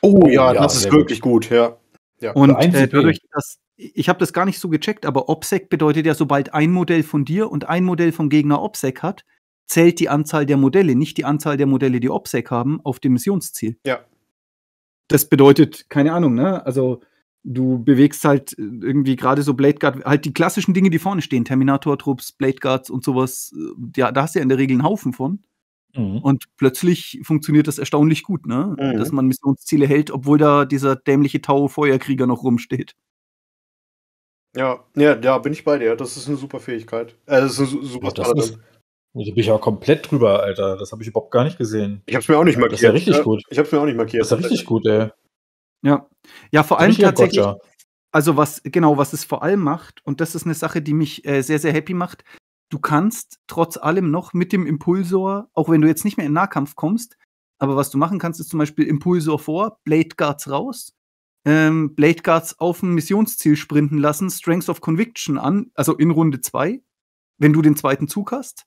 Oh ja, oh, ja das ist wirklich gut, gut ja. ja. Und äh, dadurch, dass ich habe das gar nicht so gecheckt, aber OPSEC bedeutet ja, sobald ein Modell von dir und ein Modell vom Gegner OPSEC hat, zählt die Anzahl der Modelle, nicht die Anzahl der Modelle, die OPSEC haben, auf dem Missionsziel. Ja. Das bedeutet, keine Ahnung, ne? Also du bewegst halt irgendwie gerade so Blade Guard, halt die klassischen Dinge, die vorne stehen, Terminator-Trupps, Blade Guards und sowas, äh, ja, da hast du ja in der Regel einen Haufen von. Mhm. Und plötzlich funktioniert das erstaunlich gut, ne? Mhm. Dass man Missionsziele hält, obwohl da dieser dämliche Tau-Feuerkrieger noch rumsteht. Ja, ja, ja, bin ich bei dir. Das ist eine super Fähigkeit. Äh, das ist eine super ja, das Da also bin ich auch komplett drüber, Alter. Das habe ich überhaupt gar nicht gesehen. Ich habe es mir auch nicht markiert. Das ist ja richtig ja, gut. Ich habe es mir auch nicht markiert. Das ist ja richtig gut, ey. Ja, ja vor allem tatsächlich. Also was genau, was es vor allem macht, und das ist eine Sache, die mich äh, sehr, sehr happy macht, du kannst trotz allem noch mit dem Impulsor, auch wenn du jetzt nicht mehr in Nahkampf kommst, aber was du machen kannst, ist zum Beispiel Impulsor vor, Blade Guards raus, ähm, Blade Guards auf ein Missionsziel sprinten lassen, Strengths of Conviction an, also in Runde 2, wenn du den zweiten Zug hast.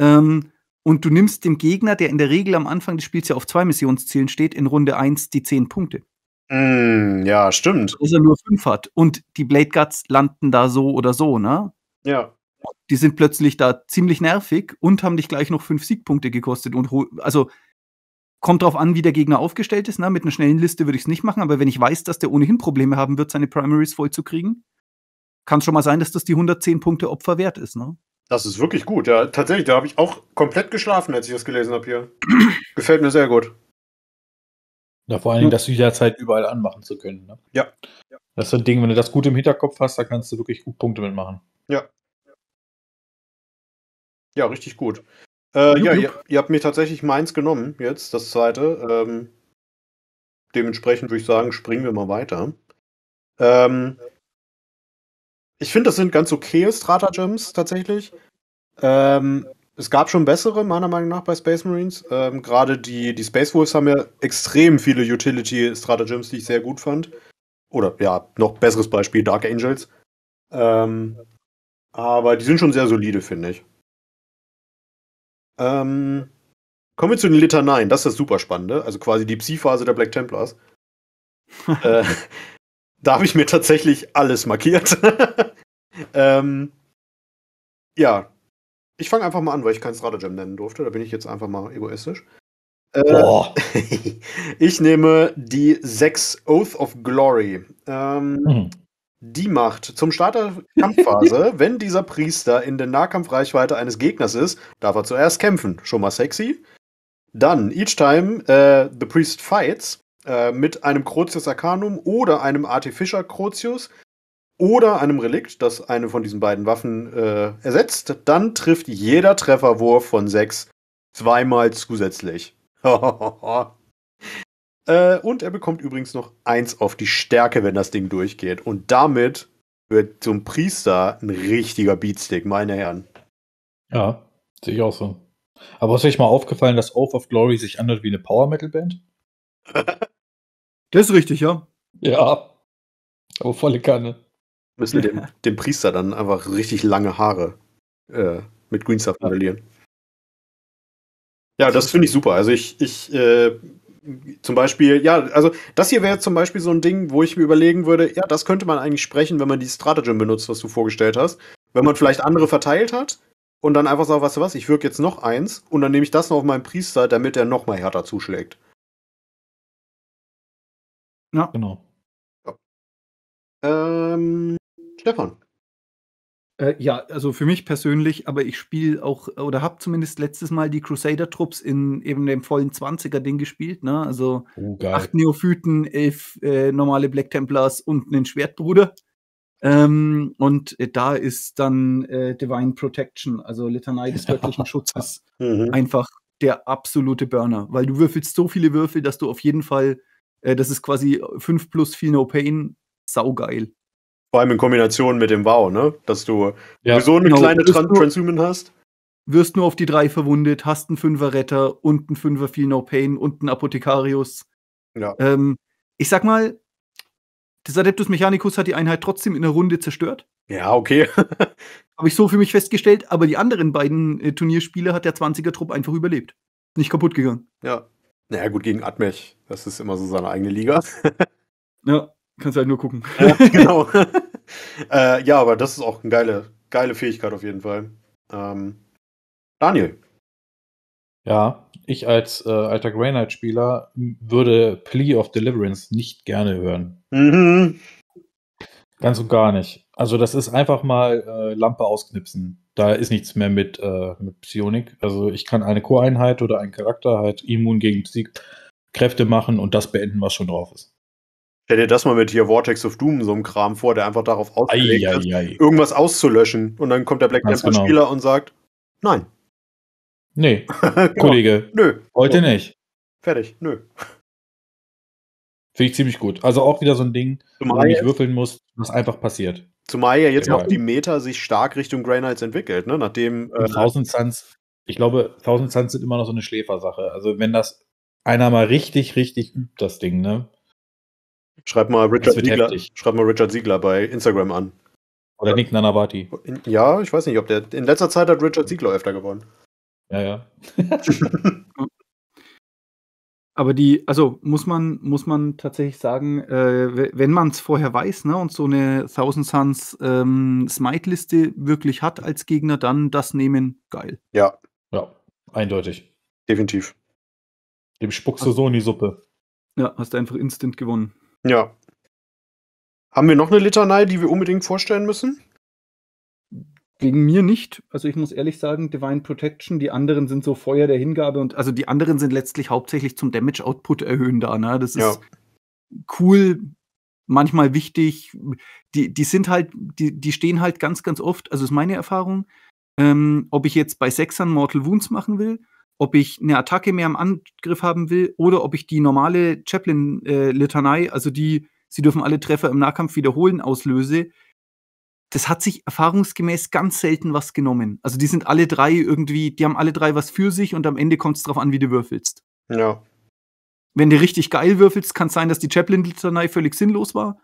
Ähm, und du nimmst dem Gegner, der in der Regel am Anfang des Spiels ja auf zwei Missionszielen steht, in Runde 1 die 10 Punkte. Mm, ja, stimmt. Dass er nur fünf hat. Und die Blade Guts landen da so oder so, ne? Ja. Die sind plötzlich da ziemlich nervig und haben dich gleich noch fünf Siegpunkte gekostet. Und also kommt drauf an, wie der Gegner aufgestellt ist. Ne? Mit einer schnellen Liste würde ich es nicht machen, aber wenn ich weiß, dass der ohnehin Probleme haben wird, seine Primaries vollzukriegen, kann es schon mal sein, dass das die 110 Punkte Opfer wert ist. Ne? Das ist wirklich gut, ja. Tatsächlich, da habe ich auch komplett geschlafen, als ich das gelesen habe hier. Gefällt mir sehr gut. Ja, vor allen Dingen das jederzeit überall anmachen zu können. Ne? Ja. Das ist ein Ding, wenn du das gut im Hinterkopf hast, da kannst du wirklich gut Punkte mitmachen. Ja. Ja, richtig gut. Äh, jup, ja, jup. Ihr, ihr, habt mir tatsächlich meins genommen jetzt, das zweite. Ähm, dementsprechend würde ich sagen, springen wir mal weiter. Ähm, ich finde, das sind ganz okay Strata-Gems tatsächlich. Ähm, es gab schon bessere, meiner Meinung nach, bei Space Marines. Ähm, Gerade die, die Space Wolves haben ja extrem viele Utility-Stratagems, die ich sehr gut fand. Oder ja, noch besseres Beispiel, Dark Angels. Ähm, aber die sind schon sehr solide, finde ich. Ähm, kommen wir zu den Litaneien. Das ist das super Spannende. Also quasi die Psi-Phase der Black Templars. äh, da habe ich mir tatsächlich alles markiert. ähm, ja, ich fange einfach mal an, weil ich kein Stratagem nennen durfte. Da bin ich jetzt einfach mal egoistisch. Äh, Boah. ich nehme die 6 Oath of Glory. Ähm, mhm. Die macht zum Start der Kampfphase, wenn dieser Priester in der Nahkampfreichweite eines Gegners ist, darf er zuerst kämpfen. Schon mal sexy. Dann, each time äh, the priest fights äh, mit einem Crotius Arcanum oder einem Artificer Crotius oder einem Relikt, das eine von diesen beiden Waffen äh, ersetzt, dann trifft jeder Trefferwurf von 6 zweimal zusätzlich. äh, und er bekommt übrigens noch 1 auf die Stärke, wenn das Ding durchgeht. Und damit wird zum Priester ein richtiger Beatstick, meine Herren. Ja, sehe ich auch so. Aber ist euch mal aufgefallen, dass Oath of Glory sich anhört wie eine Power Metal Band? das ist richtig, ja. Ja. Aber volle Kanne müssen dem, dem, Priester dann einfach richtig lange Haare äh, mit Greenstuff modellieren. Ja, das finde ich super. Also ich, ich äh, zum Beispiel, ja, also das hier wäre zum Beispiel so ein Ding, wo ich mir überlegen würde, ja, das könnte man eigentlich sprechen, wenn man die Stratagem benutzt, was du vorgestellt hast. Wenn man vielleicht andere verteilt hat und dann einfach sagt, weißt du was, ich wirke jetzt noch eins und dann nehme ich das noch auf meinen Priester, damit er noch mal härter zuschlägt. Ja. Genau. Ähm, Stefan. Äh, ja, also für mich persönlich, aber ich spiele auch oder habe zumindest letztes Mal die Crusader-Trupps in eben dem vollen 20er-Ding gespielt. Ne? Also oh, acht Neophyten, elf äh, normale Black Templars und einen Schwertbruder. Ähm, und äh, da ist dann äh, Divine Protection, also Litanei des göttlichen Schutzes, mhm. einfach der absolute Burner, weil du würfelst so viele Würfel, dass du auf jeden Fall, äh, das ist quasi 5 plus viel No Pain, saugeil. Vor allem in Kombination mit dem Wow, ne? Dass du ja, so eine genau. kleine Tran Transhuman hast. Wirst nur auf die drei verwundet, hast einen Fünfer Retter und einen Fünfer Feel No Pain und einen Apothekarius. Ja. Ähm, ich sag mal, das Adeptus Mechanicus hat die Einheit trotzdem in der Runde zerstört. Ja, okay. Habe ich so für mich festgestellt, aber die anderen beiden äh, Turnierspiele hat der 20er-Trupp einfach überlebt. Nicht kaputt gegangen. Ja. Naja, gut, gegen Atmech. Das ist immer so seine eigene Liga. ja kannst halt nur gucken. Ja, genau. äh, ja, aber das ist auch eine geile, geile Fähigkeit auf jeden Fall. Ähm, Daniel. Ja, ich als äh, alter Grey Knight-Spieler würde Plea of Deliverance nicht gerne hören. Mhm. Ganz und gar nicht. Also, das ist einfach mal äh, Lampe ausknipsen. Da ist nichts mehr mit, äh, mit Psionik. Also, ich kann eine Core-Einheit oder einen Charakter halt immun gegen Psy Kräfte machen und das beenden, was schon drauf ist. Stell dir das mal mit hier Vortex of Doom, so einem Kram vor, der einfach darauf ausgelegt ist, irgendwas auszulöschen. Und dann kommt der Black Panther-Spieler genau. und sagt, nein. Nee, genau. Kollege. Nö. Heute so. nicht. Fertig. Nö. Finde ich ziemlich gut. Also auch wieder so ein Ding, Zumal wo du nicht würfeln musst, was einfach passiert. Zumal ja jetzt ja, genau. auch die Meta sich stark Richtung Grey Knights entwickelt, ne? Nachdem. Äh, Thousand Suns, ich glaube, 1000 Suns sind immer noch so eine Schläfersache. Also wenn das einer mal richtig, richtig übt, das Ding, ne? Schreib mal Richard Siegler, schreib mal Richard Siegler bei Instagram an. Oder, Oder Nick Nanavati. In, ja, ich weiß nicht, ob der. In letzter Zeit hat Richard Siegler öfter gewonnen. Ja, ja. Aber die, also muss man, muss man tatsächlich sagen, äh, wenn man es vorher weiß, ne, und so eine Thousand Suns ähm, Smite-Liste wirklich hat als Gegner, dann das nehmen, geil. Ja. Ja, eindeutig. Definitiv. Dem spuckst du so in die Suppe. Ja, hast du einfach instant gewonnen. Ja. Haben wir noch eine Litanei, die wir unbedingt vorstellen müssen? Gegen mir nicht. Also ich muss ehrlich sagen, Divine Protection, die anderen sind so Feuer der Hingabe und also die anderen sind letztlich hauptsächlich zum Damage Output erhöhen da, ne? Das ist ja. cool, manchmal wichtig. Die, die sind halt, die, die stehen halt ganz, ganz oft, also ist meine Erfahrung, ähm, ob ich jetzt bei Sechsern Mortal Wounds machen will ob ich eine Attacke mehr im Angriff haben will oder ob ich die normale Chaplin-Litanei, äh, also die, sie dürfen alle Treffer im Nahkampf wiederholen, auslöse. Das hat sich erfahrungsgemäß ganz selten was genommen. Also die sind alle drei irgendwie, die haben alle drei was für sich und am Ende kommt es darauf an, wie du würfelst. Ja. Wenn du richtig geil würfelst, kann es sein, dass die Chaplin-Litanei völlig sinnlos war.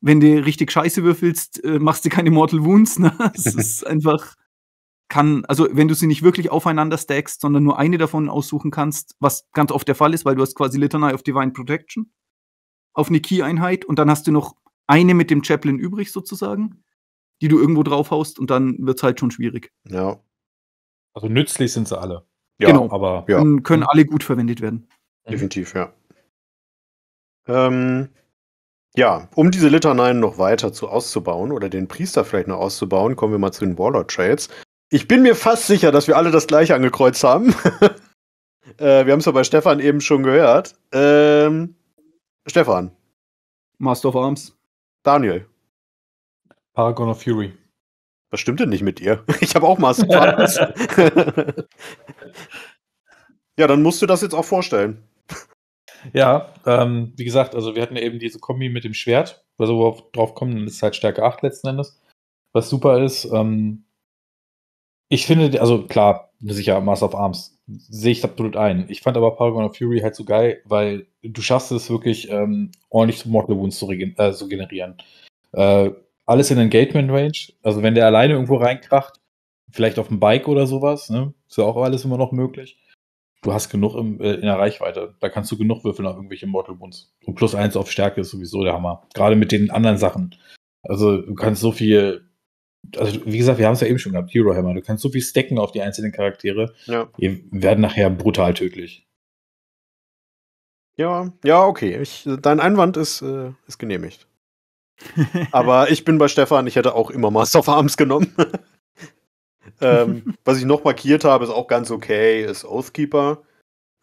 Wenn du richtig scheiße würfelst, äh, machst du keine Mortal Wounds. Ne? Das ist einfach kann, also wenn du sie nicht wirklich aufeinander stackst, sondern nur eine davon aussuchen kannst, was ganz oft der Fall ist, weil du hast quasi Litanei auf Divine Protection auf eine Key-Einheit und dann hast du noch eine mit dem Chaplain übrig sozusagen, die du irgendwo draufhaust und dann wird es halt schon schwierig. Ja. Also nützlich sind sie alle. Ja, genau, aber ja. können alle gut verwendet werden. Mhm. Definitiv, ja. Ähm, ja, um diese Litaneien noch weiter zu auszubauen oder den Priester vielleicht noch auszubauen, kommen wir mal zu den Warlord-Trades. Ich bin mir fast sicher, dass wir alle das gleiche angekreuzt haben. äh, wir haben es ja bei Stefan eben schon gehört. Ähm, Stefan. Master of Arms. Daniel. Paragon of Fury. Was stimmt denn nicht mit dir? Ich habe auch Master of Arms. ja, dann musst du das jetzt auch vorstellen. Ja, ähm, wie gesagt, also wir hatten ja eben diese Kombi mit dem Schwert, also wo wir drauf kommen, ist halt Stärke 8 letzten Endes. Was super ist, ähm, ich finde, also klar, sicher, Master of Arms, sehe ich absolut ein. Ich fand aber Paragon of Fury halt so geil, weil du schaffst es wirklich ähm, ordentlich Mortal Wounds zu, äh, zu generieren. Äh, alles in Engagement Range, also wenn der alleine irgendwo reinkracht, vielleicht auf dem Bike oder sowas, ne? ist ja auch alles immer noch möglich. Du hast genug im, äh, in der Reichweite, da kannst du genug würfeln auf irgendwelche Mortal Wounds. Und plus eins auf Stärke ist sowieso der Hammer, gerade mit den anderen Sachen. Also du kannst so viel also wie gesagt, wir haben es ja eben schon gehabt, Hero Hammer. Du kannst so viel stacken auf die einzelnen Charaktere. Ja. Die werden nachher brutal tödlich. Ja, ja, okay. Ich, dein Einwand ist, äh, ist genehmigt. Aber ich bin bei Stefan, ich hätte auch immer Master of Arms genommen. ähm, was ich noch markiert habe, ist auch ganz okay, ist Oathkeeper.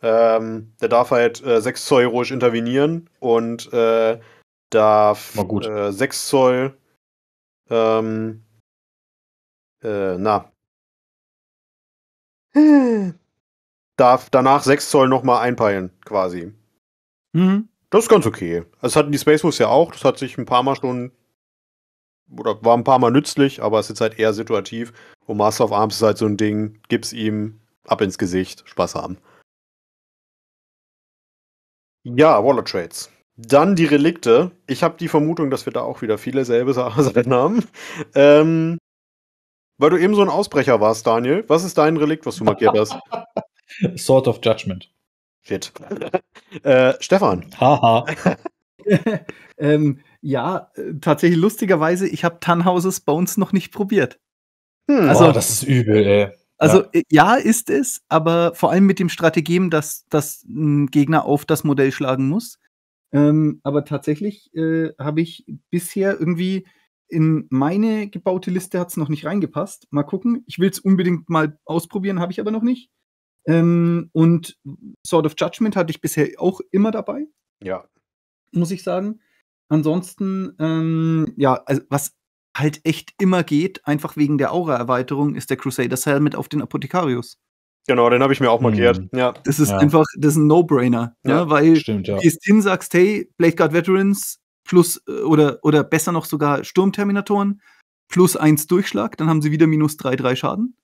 Ähm, der darf halt äh, 6 Zoll ruhig intervenieren und äh, darf äh, 6 Zoll ähm, äh, na, hm. darf danach 6 Zoll nochmal einpeilen, quasi. Mhm. Das ist ganz okay. Das hatten die Spacebooks ja auch. Das hat sich ein paar Mal schon oder war ein paar Mal nützlich, aber es ist jetzt halt eher situativ. Und Master of Arms ist halt so ein Ding, gib's ihm ab ins Gesicht, Spaß haben. Ja, Wallet Trades. Dann die Relikte. Ich habe die Vermutung, dass wir da auch wieder viele selbe Sachen haben. Ähm, weil du eben so ein Ausbrecher warst, Daniel. Was ist dein Relikt, was du markiert hast? Sword of Judgment. Shit. äh, Stefan. Haha. ähm, ja, äh, tatsächlich lustigerweise, ich habe Tannhauses Bones noch nicht probiert. Hm. Also, oh, das ist übel, ey. Also ja. Äh, ja. ist es, aber vor allem mit dem Strategem, dass, dass ein Gegner auf das Modell schlagen muss. Ähm, aber tatsächlich äh, habe ich bisher irgendwie in meine gebaute Liste hat es noch nicht reingepasst. Mal gucken. Ich will es unbedingt mal ausprobieren, habe ich aber noch nicht. Ähm, und Sword of Judgment hatte ich bisher auch immer dabei. Ja. Muss ich sagen. Ansonsten, ähm, ja, also was halt echt immer geht, einfach wegen der Aura-Erweiterung, ist der Crusaders Helmet auf den Apothekarius. Genau, den habe ich mir auch markiert. Mhm. Ja. Das ist ja. einfach, das ist ein No-Brainer. Ja, ne? ja, weil stimmt, ja. du gehst hin, sagst, hey, Blade Guard Veterans, plus äh, oder, oder besser noch sogar Sturmterminatoren plus 1 Durchschlag, dann haben sie wieder minus 3, 3 Schaden.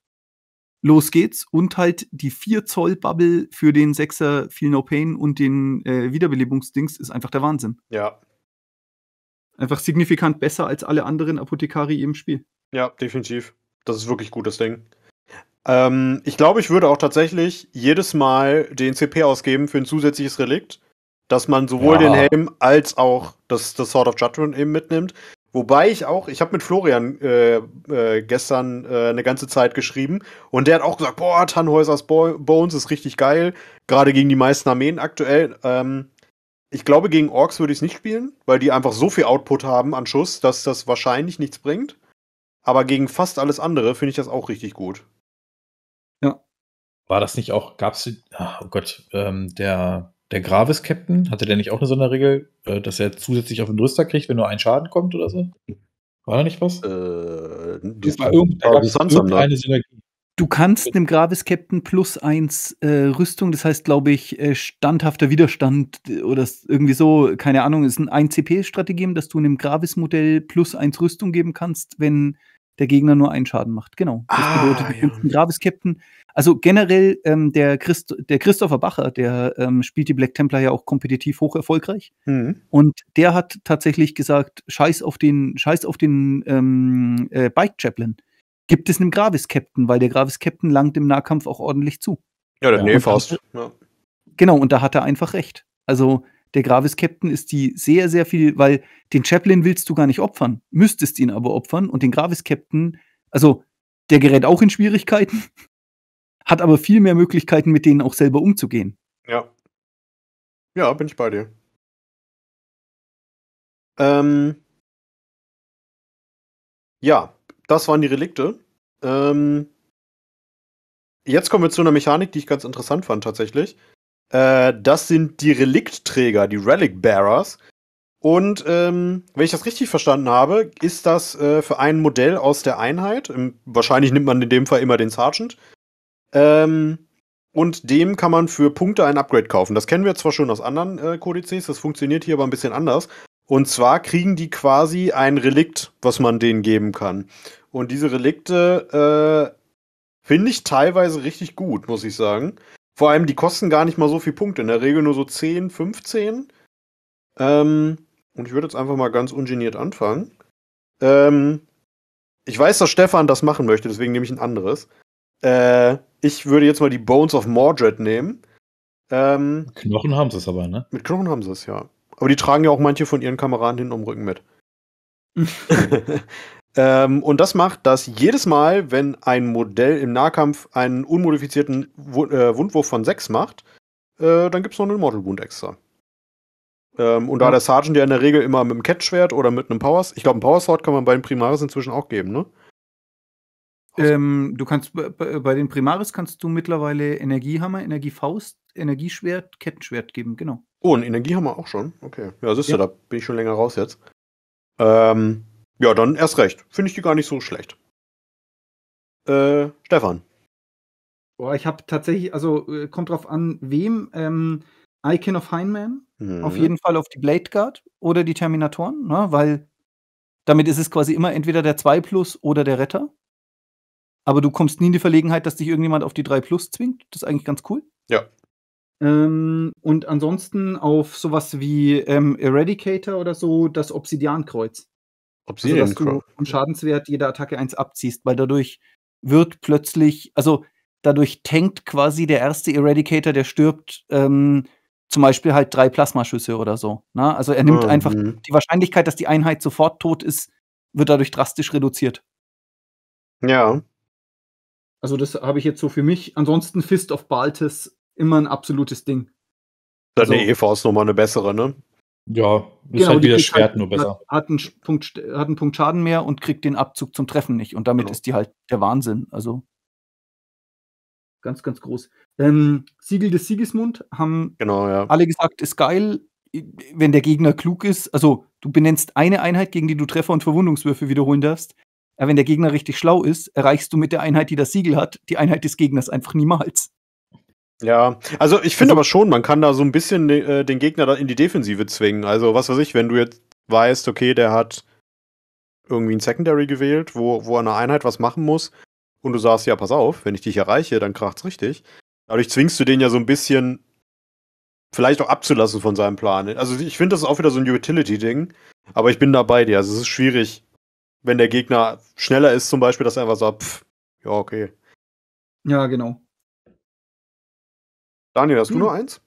Los geht's und halt die 4 Zoll Bubble für den 6er Feel No Pain und den äh, Wiederbelebungsdings ist einfach der Wahnsinn. Ja. Einfach signifikant besser als alle anderen Apothekari im Spiel. Ja, definitiv. Das ist wirklich gutes Ding. Ähm, ich glaube, ich würde auch tatsächlich jedes Mal den CP ausgeben für ein zusätzliches Relikt dass man sowohl ja. den Helm als auch das, das Sword of Judgment eben mitnimmt. Wobei ich auch, ich habe mit Florian äh, äh, gestern äh, eine ganze Zeit geschrieben und der hat auch gesagt, boah, Tannhäusers Bo Bones ist richtig geil, gerade gegen die meisten Armeen aktuell. Ähm, ich glaube, gegen Orks würde ich es nicht spielen, weil die einfach so viel Output haben an Schuss, dass das wahrscheinlich nichts bringt. Aber gegen fast alles andere finde ich das auch richtig gut. Ja. War das nicht auch, gab es, ah, oh Gott, ähm, der der Gravis-Captain, hatte der nicht auch eine Sonderregel, äh, dass er zusätzlich auf den Rüster kriegt, wenn nur ein Schaden kommt oder so? War da nicht was? Äh, das war irgendeine Synergie. Du kannst dem Gravis-Captain plus eins äh, Rüstung, das heißt, glaube ich, äh, standhafter Widerstand oder irgendwie so, keine Ahnung, ist ein 1 cp strategie dass du einem Gravis-Modell plus eins Rüstung geben kannst, wenn der Gegner nur einen Schaden macht. Genau. Das ah, bedeutet, du ja. einen Gravis Captain. Also generell, ähm, der, Christ, der Christopher Bacher, der ähm, spielt die Black Templar ja auch kompetitiv hoch erfolgreich. Mhm. Und der hat tatsächlich gesagt: Scheiß auf den, Scheiß auf den ähm, äh, Bike Chaplain. Gibt es einen Gravis Captain, weil der Gravis Captain langt im Nahkampf auch ordentlich zu. Ja, der ja, Nähefaust. Ja. Genau, und da hat er einfach recht. Also der Gravis Captain ist die sehr, sehr viel, weil den Chaplin willst du gar nicht opfern, müsstest ihn aber opfern und den Gravis Captain, also der gerät auch in Schwierigkeiten, hat aber viel mehr Möglichkeiten, mit denen auch selber umzugehen. Ja. Ja, bin ich bei dir. Ähm, ja, das waren die Relikte. Ähm, jetzt kommen wir zu einer Mechanik, die ich ganz interessant fand tatsächlich. Äh, das sind die Reliktträger, die Relic Bearers. Und ähm, wenn ich das richtig verstanden habe, ist das äh, für ein Modell aus der Einheit. Im, wahrscheinlich nimmt man in dem Fall immer den Sergeant. Ähm, und dem kann man für Punkte ein Upgrade kaufen. Das kennen wir zwar schon aus anderen äh, Kodizes, das funktioniert hier aber ein bisschen anders. Und zwar kriegen die quasi ein Relikt, was man denen geben kann. Und diese Relikte äh, finde ich teilweise richtig gut, muss ich sagen. Vor allem, die kosten gar nicht mal so viel Punkte. In der Regel nur so 10, 15. Ähm, und ich würde jetzt einfach mal ganz ungeniert anfangen. Ähm, ich weiß, dass Stefan das machen möchte, deswegen nehme ich ein anderes. Äh, ich würde jetzt mal die Bones of Mordred nehmen. Ähm, mit Knochen haben sie es aber, ne? Mit Knochen haben sie es, ja. Aber die tragen ja auch manche von ihren Kameraden hinten am Rücken mit. Ähm, und das macht, dass jedes Mal, wenn ein Modell im Nahkampf einen unmodifizierten Wund äh, Wundwurf von 6 macht, äh, dann gibt es noch einen Mortal Wound extra. Ähm, und ja. da der Sergeant ja in der Regel immer mit einem Catchschwert oder mit einem Powers, ich glaube, ein Power Sword kann man bei den Primaris inzwischen auch geben, ne? Ähm, du kannst bei den Primaris kannst du mittlerweile Energiehammer, Energiefaust, Energieschwert, Kettenschwert geben, genau. Oh, ein Energiehammer auch schon. Okay. Ja, siehst du, ja. da bin ich schon länger raus jetzt. Ähm, ja, dann erst recht. Finde ich die gar nicht so schlecht. Äh, Stefan. Boah, ich habe tatsächlich, also äh, kommt drauf an, wem. Ähm, Icon of Heinman, mhm. auf jeden Fall auf die Blade Guard oder die Terminatoren, ne? weil damit ist es quasi immer entweder der 2 Plus oder der Retter. Aber du kommst nie in die Verlegenheit, dass dich irgendjemand auf die 3 Plus zwingt. Das ist eigentlich ganz cool. Ja. Ähm, und ansonsten auf sowas wie ähm, Eradicator oder so das Obsidiankreuz. Obsidian also, dass du vom Schadenswert jeder Attacke eins abziehst, weil dadurch wird plötzlich, also dadurch tankt quasi der erste Eradicator, der stirbt, ähm, zum Beispiel halt drei Plasmaschüsse oder so. Ne? Also er nimmt oh, einfach mhm. die Wahrscheinlichkeit, dass die Einheit sofort tot ist, wird dadurch drastisch reduziert. Ja. Also das habe ich jetzt so für mich. Ansonsten Fist of Baltes immer ein absolutes Ding. Dann also, EV ist nochmal eine bessere, ne? Ja, ist genau, halt wie das Schwert halt, nur besser. Hat einen, Punkt, hat einen Punkt Schaden mehr und kriegt den Abzug zum Treffen nicht. Und damit genau. ist die halt der Wahnsinn. Also ganz, ganz groß. Ähm, Siegel des Siegesmund haben genau, ja. alle gesagt, ist geil, wenn der Gegner klug ist. Also du benennst eine Einheit, gegen die du Treffer und Verwundungswürfe wiederholen darfst. Aber wenn der Gegner richtig schlau ist, erreichst du mit der Einheit, die das Siegel hat, die Einheit des Gegners einfach niemals. Ja, also ich finde also, aber schon, man kann da so ein bisschen ne, äh, den Gegner in die Defensive zwingen. Also was weiß ich, wenn du jetzt weißt, okay, der hat irgendwie ein Secondary gewählt, wo, wo eine Einheit was machen muss und du sagst, ja, pass auf, wenn ich dich erreiche, dann kracht's richtig. Dadurch zwingst du den ja so ein bisschen vielleicht auch abzulassen von seinem Plan. Also ich finde, das ist auch wieder so ein Utility-Ding, aber ich bin da bei dir. Also es ist schwierig, wenn der Gegner schneller ist zum Beispiel, dass er einfach sagt, pff, ja, okay. Ja, genau. Daniel, hast hm. du nur eins?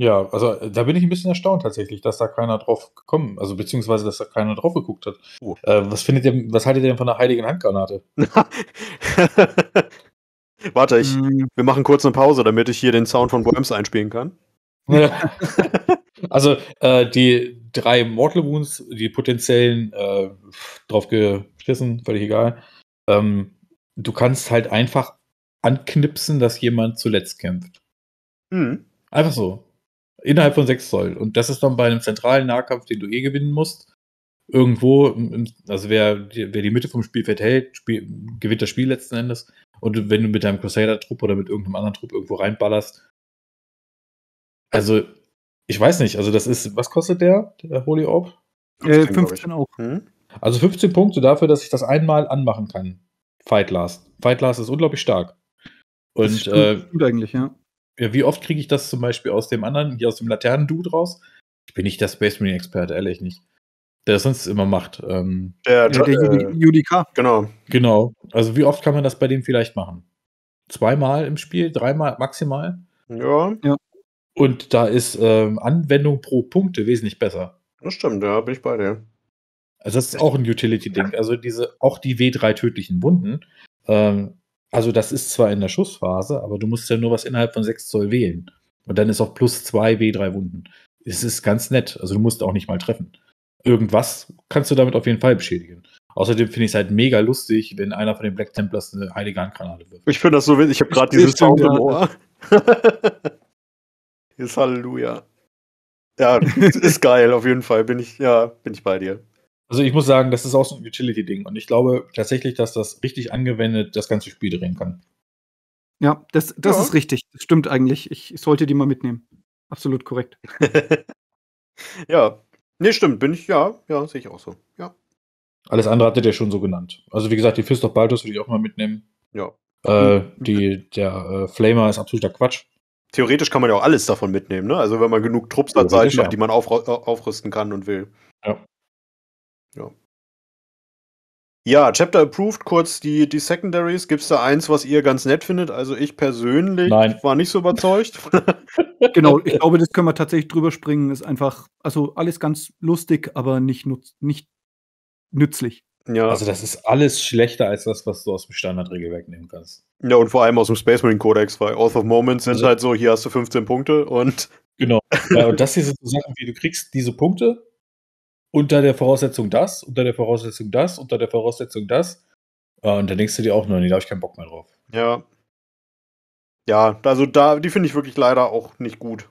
Ja, also äh, da bin ich ein bisschen erstaunt tatsächlich, dass da keiner drauf gekommen, also beziehungsweise, dass da keiner drauf geguckt hat. Oh. Äh, was findet ihr, was haltet ihr denn von einer heiligen Handgranate? Warte, ich, mm. wir machen kurz eine Pause, damit ich hier den Sound von Worms einspielen kann. also äh, die drei Mortal Wounds, die potenziellen äh, drauf geschissen, völlig egal. Ähm, du kannst halt einfach anknipsen, dass jemand zuletzt kämpft. Mhm. Einfach so. Innerhalb von 6 Zoll. Und das ist dann bei einem zentralen Nahkampf, den du eh gewinnen musst. Irgendwo, also wer, wer die Mitte vom Spielfeld hält, spiel, gewinnt das Spiel letzten Endes. Und wenn du mit deinem Crusader-Trupp oder mit irgendeinem anderen Trupp irgendwo reinballerst. Also, ich weiß nicht, also das ist, was kostet der, der Holy Orb? 15, äh, 15 auch. Hm? Also 15 Punkte dafür, dass ich das einmal anmachen kann. Fight Last. Fight Last ist unglaublich stark. Und das ist gut, äh, gut eigentlich, ja. Ja, wie oft kriege ich das zum Beispiel aus dem anderen, hier aus dem Laternen-Dude raus? Ich bin nicht der Space Marine-Experte, ehrlich nicht. Der das sonst immer macht. Ähm, der, ja, der äh, Genau. Genau. Also wie oft kann man das bei dem vielleicht machen? Zweimal im Spiel, dreimal maximal. Ja. ja. Und da ist ähm, Anwendung pro Punkte wesentlich besser. Das stimmt, da ja, bin ich bei dir. Also das ist auch ein Utility-Ding. Also diese, auch die W3 tödlichen Wunden ähm, also das ist zwar in der Schussphase, aber du musst ja nur was innerhalb von 6 Zoll wählen. Und dann ist auch plus 2 W3 Wunden. Es ist ganz nett. Also du musst auch nicht mal treffen. Irgendwas kannst du damit auf jeden Fall beschädigen. Außerdem finde ich es halt mega lustig, wenn einer von den Black Templars eine heilige Handgranate wirft. Ich finde das so witzig. Ich habe gerade dieses Sound im Ohr. ist Halleluja. Ja, ist geil, auf jeden Fall. Bin ich, ja, bin ich bei dir. Also ich muss sagen, das ist auch so ein Utility-Ding und ich glaube tatsächlich, dass das richtig angewendet das ganze Spiel drehen kann. Ja, das, das ja. ist richtig. Das stimmt eigentlich. Ich sollte die mal mitnehmen. Absolut korrekt. ja. Nee, stimmt, bin ich, ja, ja, sehe ich auch so. Ja. Alles andere hattet ihr schon so genannt. Also wie gesagt, die Fist of Baltus würde ich auch mal mitnehmen. Ja. Äh, mhm. die, der äh, Flamer ist absoluter Quatsch. Theoretisch kann man ja auch alles davon mitnehmen, ne? Also wenn man genug Trupps hat, ja. die man auf, äh, aufrüsten kann und will. Ja. Ja. Ja, Chapter Approved, kurz die, die Secondaries. Gibt es da eins, was ihr ganz nett findet? Also ich persönlich Nein. war nicht so überzeugt. genau, ich glaube, das können wir tatsächlich drüber springen. Ist einfach, also alles ganz lustig, aber nicht, nutz, nicht nützlich. Ja. Also das ist alles schlechter als das, was du aus dem Standardregelwerk nehmen kannst. Ja, und vor allem aus dem Space Marine Codex, weil Auth of Moments sind also, halt so, hier hast du 15 Punkte und... Genau, ja, und das hier sind so Sachen wie, du kriegst diese Punkte unter der Voraussetzung das, unter der Voraussetzung das, unter der Voraussetzung das. Ah, und dann denkst du dir auch nur, nee, da habe ich keinen Bock mehr drauf. Ja. Ja, also da, die finde ich wirklich leider auch nicht gut.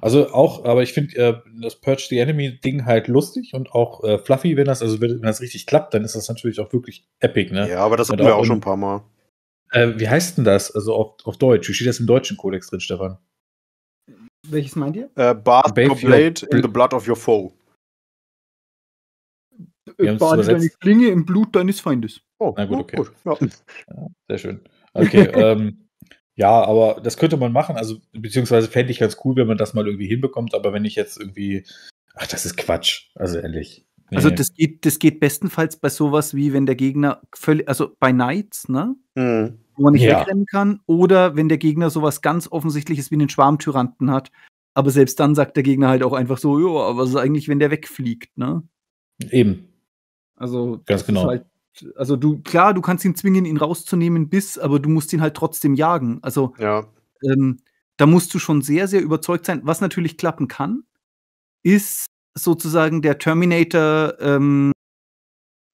Also auch, aber ich finde äh, das Purge the Enemy Ding halt lustig und auch äh, fluffy, wenn das, also wenn das richtig klappt, dann ist das natürlich auch wirklich epic, ne? Ja, aber das hatten wir auch, schon ein paar Mal. Äh, wie heißt denn das? Also auf, auf Deutsch. Wie steht das im deutschen Kodex drin, Stefan? Welches meint ihr? Uh, Bath Blade in the Blood of Your Foe. Äh, Bade eine Klinge im Blut deines Feindes. Oh, Na gut, oh, okay. Gut, ja. Ja, sehr schön. Okay, ähm, ja, aber das könnte man machen. Also, beziehungsweise fände ich ganz cool, wenn man das mal irgendwie hinbekommt. Aber wenn ich jetzt irgendwie, ach, das ist Quatsch. Also, ehrlich. Also nee. Also, das geht, das geht bestenfalls bei sowas wie, wenn der Gegner völlig, also bei Knights, ne? Mhm. Wo man nicht ja. wegrennen kann. Oder wenn der Gegner sowas ganz Offensichtliches wie einen Schwarmtyranten hat. Aber selbst dann sagt der Gegner halt auch einfach so, ja, was ist eigentlich, wenn der wegfliegt, ne? Eben, also ganz genau. Halt, also du klar, du kannst ihn zwingen, ihn rauszunehmen, bis, aber du musst ihn halt trotzdem jagen. Also ja. ähm, da musst du schon sehr, sehr überzeugt sein. Was natürlich klappen kann, ist sozusagen der Terminator, ähm,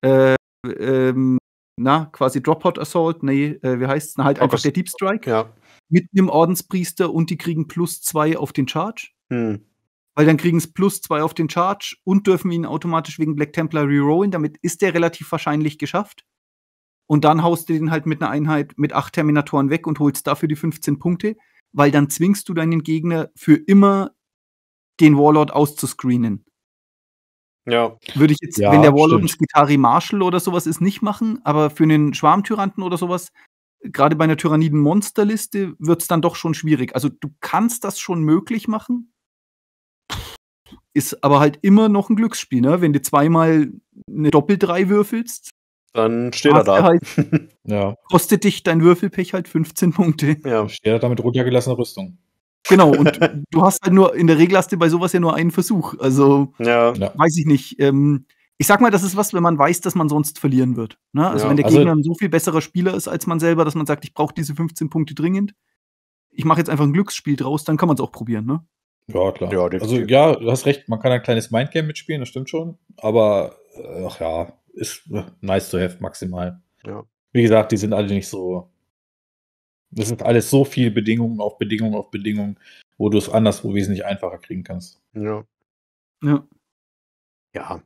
äh, ähm, na, quasi Dropout Assault, nee, äh, wie heißt es? halt einfach der Deep Strike. Ja. Mit einem Ordenspriester und die kriegen plus zwei auf den Charge. Hm. Weil dann kriegen es plus zwei auf den Charge und dürfen ihn automatisch wegen Black Templar rerollen. Damit ist der relativ wahrscheinlich geschafft. Und dann haust du den halt mit einer Einheit mit acht Terminatoren weg und holst dafür die 15 Punkte, weil dann zwingst du deinen Gegner für immer den Warlord auszuscreenen. Ja. Würde ich jetzt, ja, wenn der Warlord stimmt. ein Skitari Marshall oder sowas ist, nicht machen, aber für einen Schwarmtyranten oder sowas, gerade bei einer Tyranniden-Monsterliste, wird es dann doch schon schwierig. Also du kannst das schon möglich machen, ist aber halt immer noch ein Glücksspiel, ne? Wenn du zweimal eine Doppel-3 würfelst, dann steht er da. Halt, ja. Kostet dich dein Würfelpech halt 15 Punkte. Ja, steht er da mit runtergelassener Rüstung. Genau, und du hast halt nur, in der Regel hast du bei sowas ja nur einen Versuch. Also, ja. weiß ich nicht. Ähm, ich sag mal, das ist was, wenn man weiß, dass man sonst verlieren wird. Ne? Also, ja, wenn der also Gegner also, so viel besserer Spieler ist als man selber, dass man sagt, ich brauche diese 15 Punkte dringend, ich mache jetzt einfach ein Glücksspiel draus, dann kann man es auch probieren. Ne? Ja, klar. Ja, also ja, du hast recht, man kann ein kleines Mindgame mitspielen, das stimmt schon. Aber äh, ach ja, ist äh, nice to have maximal. Ja. Wie gesagt, die sind alle nicht so. Das sind alles so viele Bedingungen auf Bedingungen auf Bedingungen, wo du es anderswo wesentlich einfacher kriegen kannst. Ja. Ja. Ja.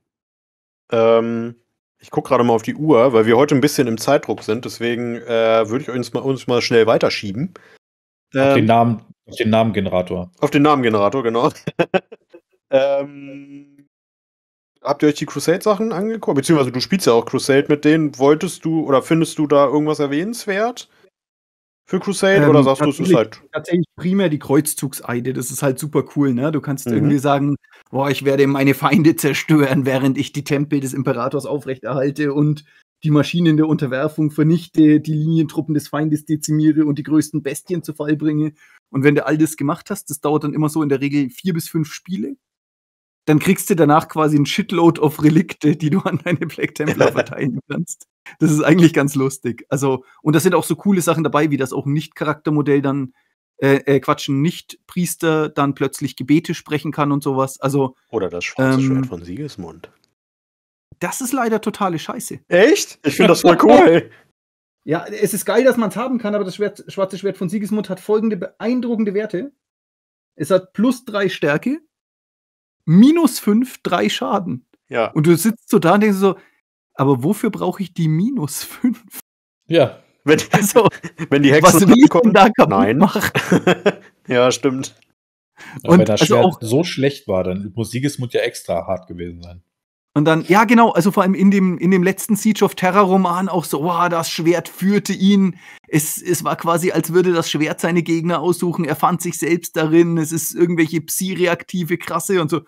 Ähm, ich gucke gerade mal auf die Uhr, weil wir heute ein bisschen im Zeitdruck sind. Deswegen äh, würde ich uns mal, uns mal schnell weiterschieben. ähm, den Namen auf den Namengenerator. Auf den Namengenerator, genau. ähm, habt ihr euch die Crusade-Sachen angeguckt? Beziehungsweise du spielst ja auch Crusade mit denen. Wolltest du oder findest du da irgendwas erwähnenswert? für Crusade ähm, oder sagst du, es ist halt. Tatsächlich primär die Kreuzzugseide. das ist halt super cool, ne? Du kannst mhm. irgendwie sagen, boah, ich werde meine Feinde zerstören, während ich die Tempel des Imperators aufrechterhalte und die Maschinen der Unterwerfung vernichte, die Linientruppen des Feindes dezimiere und die größten Bestien zu Fall bringe. Und wenn du all das gemacht hast, das dauert dann immer so in der Regel vier bis fünf Spiele, dann kriegst du danach quasi ein Shitload of Relikte, die du an deine Black Templar verteilen kannst. Das ist eigentlich ganz lustig. Also, und da sind auch so coole Sachen dabei, wie das auch ein Nicht-Charaktermodell dann, äh, äh, Quatsch, Nicht-Priester dann plötzlich Gebete sprechen kann und sowas. Also, Oder das schwarze ähm, Schwert von Siegesmund. Das ist leider totale Scheiße. Echt? Ich finde das voll cool. Ja, es ist geil, dass man es haben kann, aber das Schwert, schwarze Schwert von Sigismund hat folgende beeindruckende Werte. Es hat plus drei Stärke, minus fünf, drei Schaden. Ja. Und du sitzt so da und denkst so, aber wofür brauche ich die minus fünf? Ja. Wenn, also, wenn die Hexen was rankommen, da kaputt nein. ja, stimmt. und wenn das also Schwert auch, so schlecht war, dann muss Sigismund ja extra hart gewesen sein. Und dann, ja, genau, also vor allem in dem, in dem letzten Siege of Terror-Roman auch so, wow, das Schwert führte ihn. Es, es war quasi, als würde das Schwert seine Gegner aussuchen. Er fand sich selbst darin. Es ist irgendwelche psi-reaktive Krasse und so.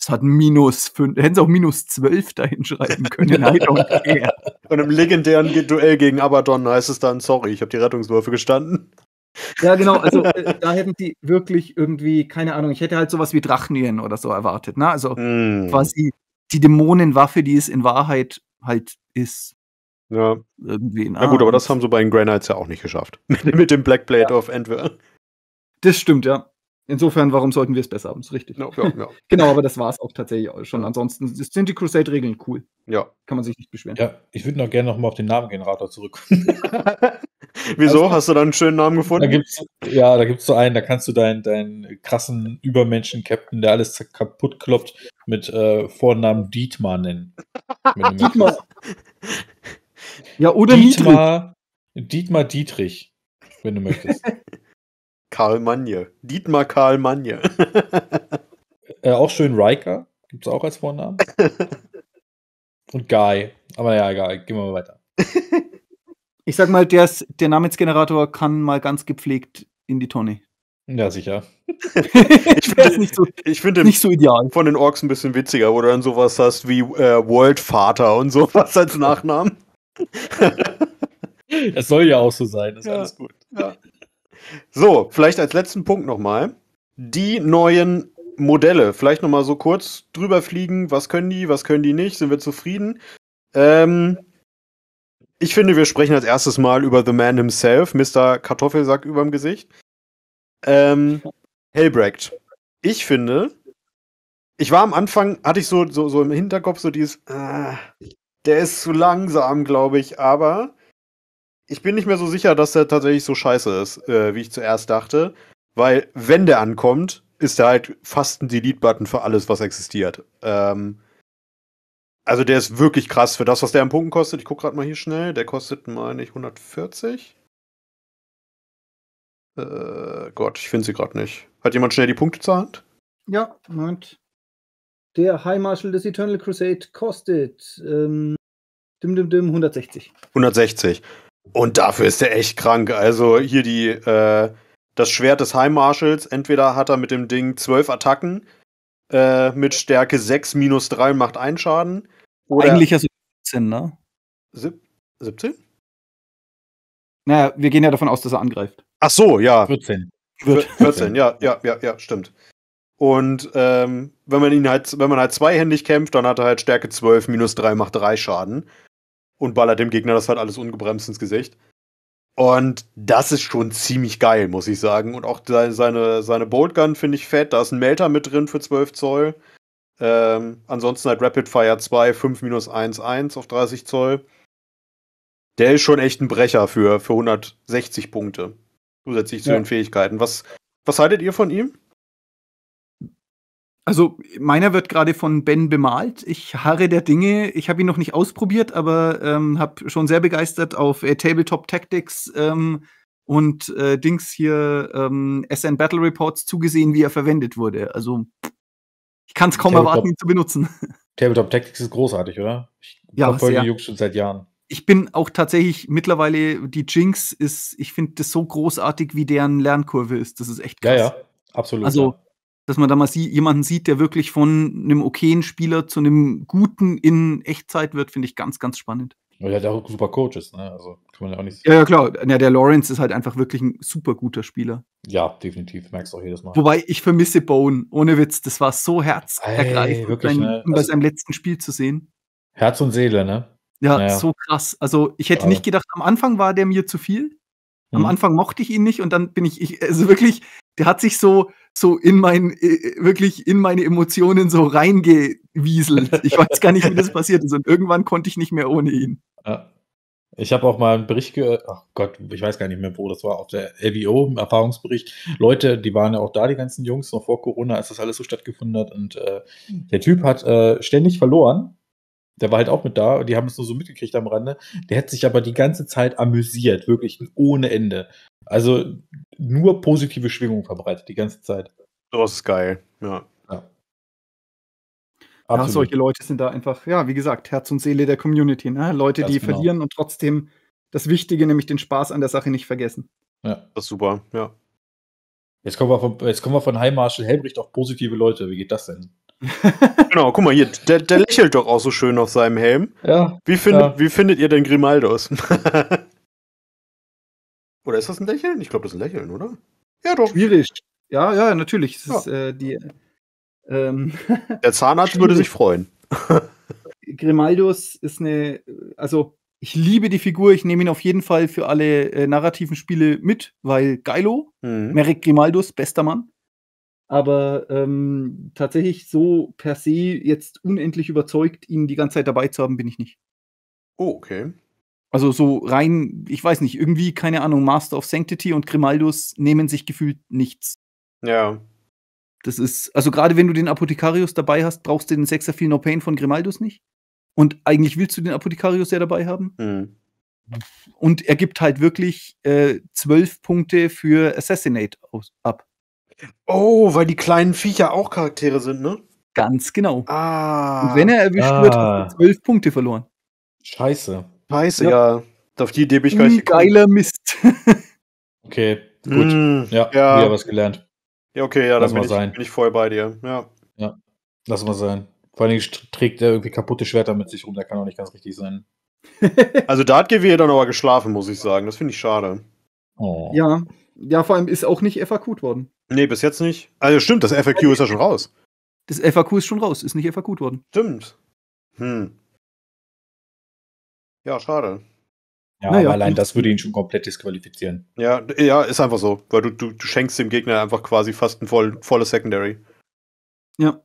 Es hat minus fünf, hätten sie auch minus zwölf da hinschreiben können. I don't care. Und im legendären Duell gegen Abaddon heißt es dann, sorry, ich habe die Rettungswürfe gestanden. Ja, genau, also äh, da hätten die wirklich irgendwie, keine Ahnung, ich hätte halt sowas wie Drachnien oder so erwartet, ne? Also mm. quasi die Dämonenwaffe, die es in Wahrheit halt ist. Ja. Irgendwie ne? Na gut, aber das haben sie bei den Grey Knights ja auch nicht geschafft. Mit dem Black Blade ja. of Antwerp. Das stimmt, ja. Insofern, warum sollten wir es besser haben? Das Ist richtig. No, no, no. genau, aber das war es auch tatsächlich schon. Ansonsten sind die Crusade-Regeln cool. Ja. Kann man sich nicht beschweren. Ja, ich würde noch gerne nochmal auf den Namengenerator zurückkommen. Wieso? Also, Hast du da einen schönen Namen gefunden? Da gibt's, ja, da gibt es so einen, da kannst du deinen, deinen krassen Übermenschen-Captain, der alles kaputt kloppt, mit äh, Vornamen Dietmar nennen. Dietmar. Ja, oder Dietmar, Dietrich. Dietmar Dietrich, wenn du möchtest. Karl Manje. Dietmar Karl Manje. äh, auch schön Riker. Gibt es auch als Vornamen. Und Guy. Aber ja, egal. Gehen wir mal weiter. Ich sag mal, der, der Namensgenerator kann mal ganz gepflegt in die Tonne. Ja, sicher. ich finde nicht, so, ich find nicht so ideal. Von den Orks ein bisschen witziger, wo du dann sowas hast wie äh, Worldvater und sowas als Nachnamen. Es soll ja auch so sein, ist ja. alles gut. Ja. So, vielleicht als letzten Punkt nochmal. Die neuen Modelle. Vielleicht nochmal so kurz drüber fliegen. Was können die, was können die nicht? Sind wir zufrieden? Ähm, ich finde, wir sprechen als erstes mal über The Man himself, Mr. Kartoffelsack überm Gesicht. Ähm, Hellbrecht. Ich finde, ich war am Anfang, hatte ich so, so, so im Hinterkopf so dieses, äh, der ist zu langsam, glaube ich, aber ich bin nicht mehr so sicher, dass der tatsächlich so scheiße ist, äh, wie ich zuerst dachte. Weil, wenn der ankommt, ist der halt fast ein Delete-Button für alles, was existiert. Ähm, also der ist wirklich krass für das, was der an Punkten kostet. Ich gucke gerade mal hier schnell. Der kostet, meine ich, 140. Äh, Gott, ich finde sie gerade nicht. Hat jemand schnell die Punkte zur Ja, Moment. Der High Marshal des Eternal Crusade kostet ähm, dim, dim, dim 160. 160. Und dafür ist er echt krank. Also hier die, äh, das Schwert des High Marshals. Entweder hat er mit dem Ding zwölf Attacken äh, mit Stärke 6 minus 3 macht 1 Schaden. Oder Eigentlich ja 17, ne? Sieb 17? Naja, wir gehen ja davon aus, dass er angreift. Ach so, ja. 14. 14, ja, ja, ja, ja, stimmt. Und ähm, wenn man ihn halt, wenn man halt zweihändig kämpft, dann hat er halt Stärke 12, minus 3 macht 3 Schaden. Und ballert dem Gegner das halt alles ungebremst ins Gesicht. Und das ist schon ziemlich geil, muss ich sagen. Und auch seine, seine Boltgun finde ich fett. Da ist ein Melter mit drin für 12 Zoll. Ähm, ansonsten halt Rapid Fire 2, 5-1-1 auf 30 Zoll. Der ist schon echt ein Brecher für, für 160 Punkte. Zusätzlich zu ja. den Fähigkeiten. Was, was haltet ihr von ihm? Also meiner wird gerade von Ben bemalt. Ich harre der Dinge. Ich habe ihn noch nicht ausprobiert, aber ähm, habe schon sehr begeistert auf äh, Tabletop Tactics ähm, und äh, Dings hier ähm, SN Battle Reports zugesehen, wie er verwendet wurde. Also ich kann es kaum Tabletop, erwarten, ihn zu benutzen. Tabletop Tactics ist großartig, oder? Ich ja, verfolge die Jungs schon seit Jahren. Ich bin auch tatsächlich mittlerweile, die Jinx ist, ich finde das so großartig, wie deren Lernkurve ist. Das ist echt krass. Ja, ja, absolut. Also, ja dass man da mal sie jemanden sieht, der wirklich von einem okayen Spieler zu einem guten in Echtzeit wird, finde ich ganz, ganz spannend. Weil er ja halt auch super Coach ist, ne? Also kann man ja auch nicht. Ja, ja klar. Ja, der Lawrence ist halt einfach wirklich ein super guter Spieler. Ja, definitiv. Merkst du auch jedes Mal. Wobei ich vermisse Bone. Ohne Witz, das war so herzergreifend, Ey, ne? bei also, seinem letzten Spiel zu sehen. Herz und Seele, ne? Ja, naja. so krass. Also ich hätte also. nicht gedacht, am Anfang war der mir zu viel. Am hm. Anfang mochte ich ihn nicht und dann bin ich, ich also wirklich, der hat sich so, so in mein, äh, wirklich in meine Emotionen so reingewieselt. Ich weiß gar nicht, wie das passiert ist. Und irgendwann konnte ich nicht mehr ohne ihn. Ja. Ich habe auch mal einen Bericht gehört, ach Gott, ich weiß gar nicht mehr, wo das war, auf der LBO, im Erfahrungsbericht. Leute, die waren ja auch da, die ganzen Jungs, noch vor Corona, als das alles so stattgefunden hat. Und äh, der Typ hat äh, ständig verloren. Der war halt auch mit da, die haben es nur so mitgekriegt am Rande. Der hat sich aber die ganze Zeit amüsiert, wirklich ohne Ende. Also nur positive Schwingung verbreitet die ganze Zeit. Das ist geil, ja. ja. ja. solche Leute sind da einfach, ja, wie gesagt, Herz und Seele der Community. Ne? Leute, Ganz die genau. verlieren und trotzdem das Wichtige, nämlich den Spaß an der Sache, nicht vergessen. Ja, das ist super, ja. Jetzt kommen wir von, jetzt kommen wir von High Marshal Helbricht auf positive Leute. Wie geht das denn? genau, guck mal hier, der, der, lächelt doch auch so schön auf seinem Helm. Ja. Wie, findet, ja. wie findet ihr denn Grimaldos? Oder ist das ein Lächeln? Ich glaube, das ist ein Lächeln, oder? Ja, doch. Schwierig. Ja, ja, natürlich. Ja. Ist, äh, die, ähm, Der Zahnarzt würde sich freuen. Grimaldus ist eine, also ich liebe die Figur, ich nehme ihn auf jeden Fall für alle äh, narrativen Spiele mit, weil Geilo, mhm. Merrick Grimaldus, bester Mann. Aber ähm, tatsächlich so per se jetzt unendlich überzeugt, ihn die ganze Zeit dabei zu haben, bin ich nicht. Oh, okay. Also so rein, ich weiß nicht, irgendwie, keine Ahnung, Master of Sanctity und Grimaldus nehmen sich gefühlt nichts. Ja. Das ist, also gerade wenn du den Apothekarius dabei hast, brauchst du den Sechser Feel No Pain von Grimaldus nicht. Und eigentlich willst du den Apothekarius ja dabei haben. Mhm. Und er gibt halt wirklich äh, zwölf äh, Punkte für Assassinate aus, ab. Oh, weil die kleinen Viecher auch Charaktere sind, ne? Ganz genau. Ah. Und wenn er erwischt ah. wird, hat er zwölf Punkte verloren. Scheiße. Scheiße, ja. ja. Auf die Idee bin ich gar nicht Geiler Mist. okay, gut. Mm, ja, ja. wieder was gelernt. Ja, okay, ja, dann bin, Ich, bin ich voll bei dir. Ja. ja. Lass mal sein. Vor allen Dingen trägt er irgendwie kaputte Schwerter mit sich rum, der kann auch nicht ganz richtig sein. also da hat GW dann aber geschlafen, muss ich sagen. Das finde ich schade. Oh. Ja. Ja, vor allem ist auch nicht FAQ worden. Nee, bis jetzt nicht. Also stimmt, das FAQ ist ja schon raus. Das FAQ ist schon raus, ist nicht FAQ worden. Stimmt. Hm. Ja, schade. Ja, naja, aber allein das würde ihn schon komplett disqualifizieren. Ja, ja, ist einfach so. Weil du, du, du schenkst dem Gegner einfach quasi fast ein voll, volles Secondary. Ja.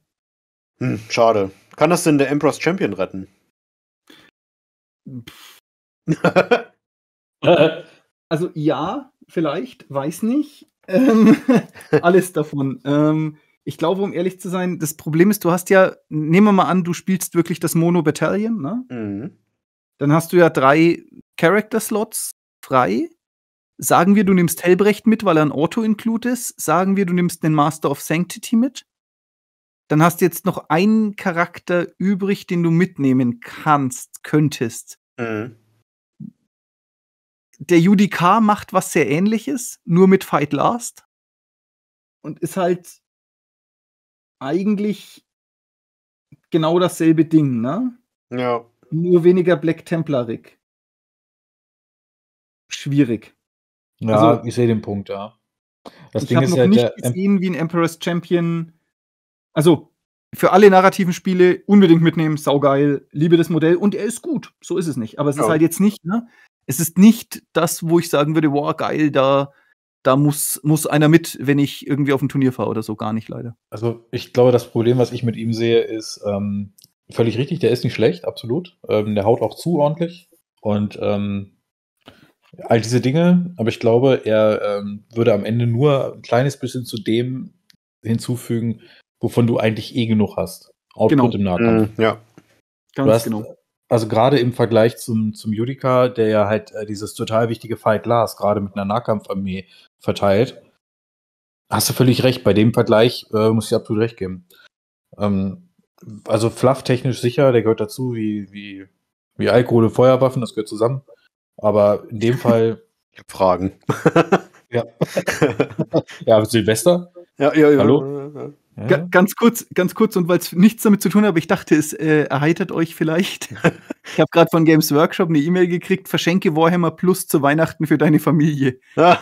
Hm, schade. Kann das denn der Emperor's Champion retten? also ja, vielleicht, weiß nicht. Ähm, alles davon. Ähm, ich glaube, um ehrlich zu sein, das Problem ist, du hast ja, nehmen wir mal an, du spielst wirklich das Mono-Battalion, ne? Mhm. Dann hast du ja drei Character-Slots frei. Sagen wir, du nimmst Helbrecht mit, weil er ein Auto-Include ist. Sagen wir, du nimmst den Master of Sanctity mit. Dann hast du jetzt noch einen Charakter übrig, den du mitnehmen kannst, könntest. Mhm. Der UDK macht was sehr ähnliches, nur mit Fight Last. Und ist halt eigentlich genau dasselbe Ding, ne? Ja. Nur weniger Black Templarig. Schwierig. Ja, also, ich sehe den Punkt, ja. Das ich habe noch ja nicht gesehen, wie ein Emperor's Champion. Also, für alle narrativen Spiele unbedingt mitnehmen, saugeil, liebe das Modell und er ist gut. So ist es nicht. Aber es ja. ist halt jetzt nicht, ne? Es ist nicht das, wo ich sagen würde, wow, geil, da, da muss, muss einer mit, wenn ich irgendwie auf ein Turnier fahre oder so. Gar nicht leider. Also ich glaube, das Problem, was ich mit ihm sehe, ist, ähm, völlig richtig, der ist nicht schlecht, absolut. Ähm, der haut auch zu ordentlich. Und ähm, all diese Dinge, aber ich glaube, er ähm, würde am Ende nur ein kleines bisschen zu dem hinzufügen, wovon du eigentlich eh genug hast. Output genau. im Nahkampf. Mm, ja. Ganz hast, genau. Also gerade im Vergleich zum, zum Judika, der ja halt äh, dieses total wichtige Fight Glass gerade mit einer Nahkampfarmee verteilt, hast du völlig recht. Bei dem Vergleich äh, muss ich absolut recht geben. Ähm, also flufftechnisch sicher, der gehört dazu, wie, wie, wie Alkohol und Feuerwaffen, das gehört zusammen. Aber in dem Fall. Ich habe Fragen. ja. ja, Silvester? Ja, ja, ja. Hallo? Ja. Ganz kurz, ganz kurz, und weil es nichts damit zu tun hat, aber ich dachte, es äh, erheitert euch vielleicht. Ich habe gerade von Games Workshop eine E-Mail gekriegt, verschenke Warhammer Plus zu Weihnachten für deine Familie. Ah.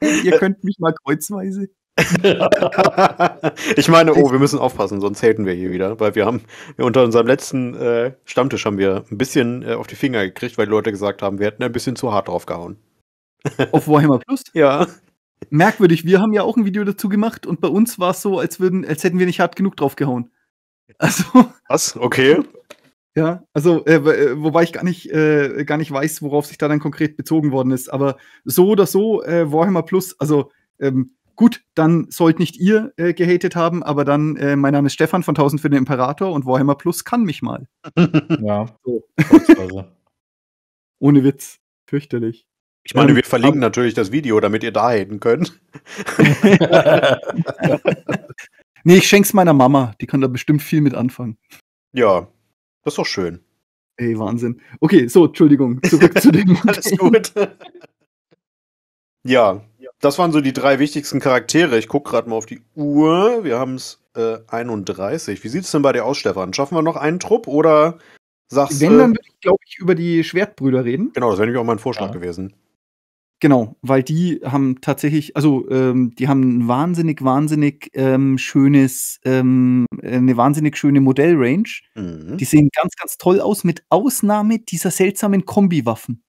Ihr könnt mich mal kreuzweise. ich meine, oh, wir müssen aufpassen, sonst helden wir hier wieder, weil wir haben unter unserem letzten äh, Stammtisch haben wir ein bisschen äh, auf die Finger gekriegt, weil Leute gesagt haben, wir hätten ein bisschen zu hart draufgehauen. Auf Warhammer Plus? Ja. Merkwürdig, wir haben ja auch ein Video dazu gemacht und bei uns war es so, als, würden, als hätten wir nicht hart genug draufgehauen. Also. Was? Okay. Ja, also äh, äh, wobei ich gar nicht, äh, gar nicht weiß, worauf sich da dann konkret bezogen worden ist. Aber so oder so, äh, Warhammer Plus, also ähm, Gut, dann sollt nicht ihr äh, gehatet haben, aber dann, äh, mein Name ist Stefan von 1000 für den Imperator und Warhammer Plus kann mich mal. Ja. So. Ohne Witz. Fürchterlich. Ich meine, ähm, wir verlinken natürlich das Video, damit ihr da haten könnt. nee, ich schenk's meiner Mama. Die kann da bestimmt viel mit anfangen. Ja, das ist doch schön. Ey, Wahnsinn. Okay, so, Entschuldigung. Zurück zu dem. Alles gut. ja, das waren so die drei wichtigsten Charaktere. Ich gucke gerade mal auf die Uhr. Wir haben es äh, 31. Wie sieht es denn bei dir aus, Stefan? Schaffen wir noch einen Trupp oder sagst du. Wenn, dann würde ich, glaube ich, über die Schwertbrüder reden. Genau, das wäre nämlich auch mein Vorschlag ja. gewesen. Genau, weil die haben tatsächlich, also ähm, die haben ein wahnsinnig, wahnsinnig ähm, schönes, ähm, eine wahnsinnig schöne Modellrange. Mhm. Die sehen ganz, ganz toll aus, mit Ausnahme dieser seltsamen Kombiwaffen.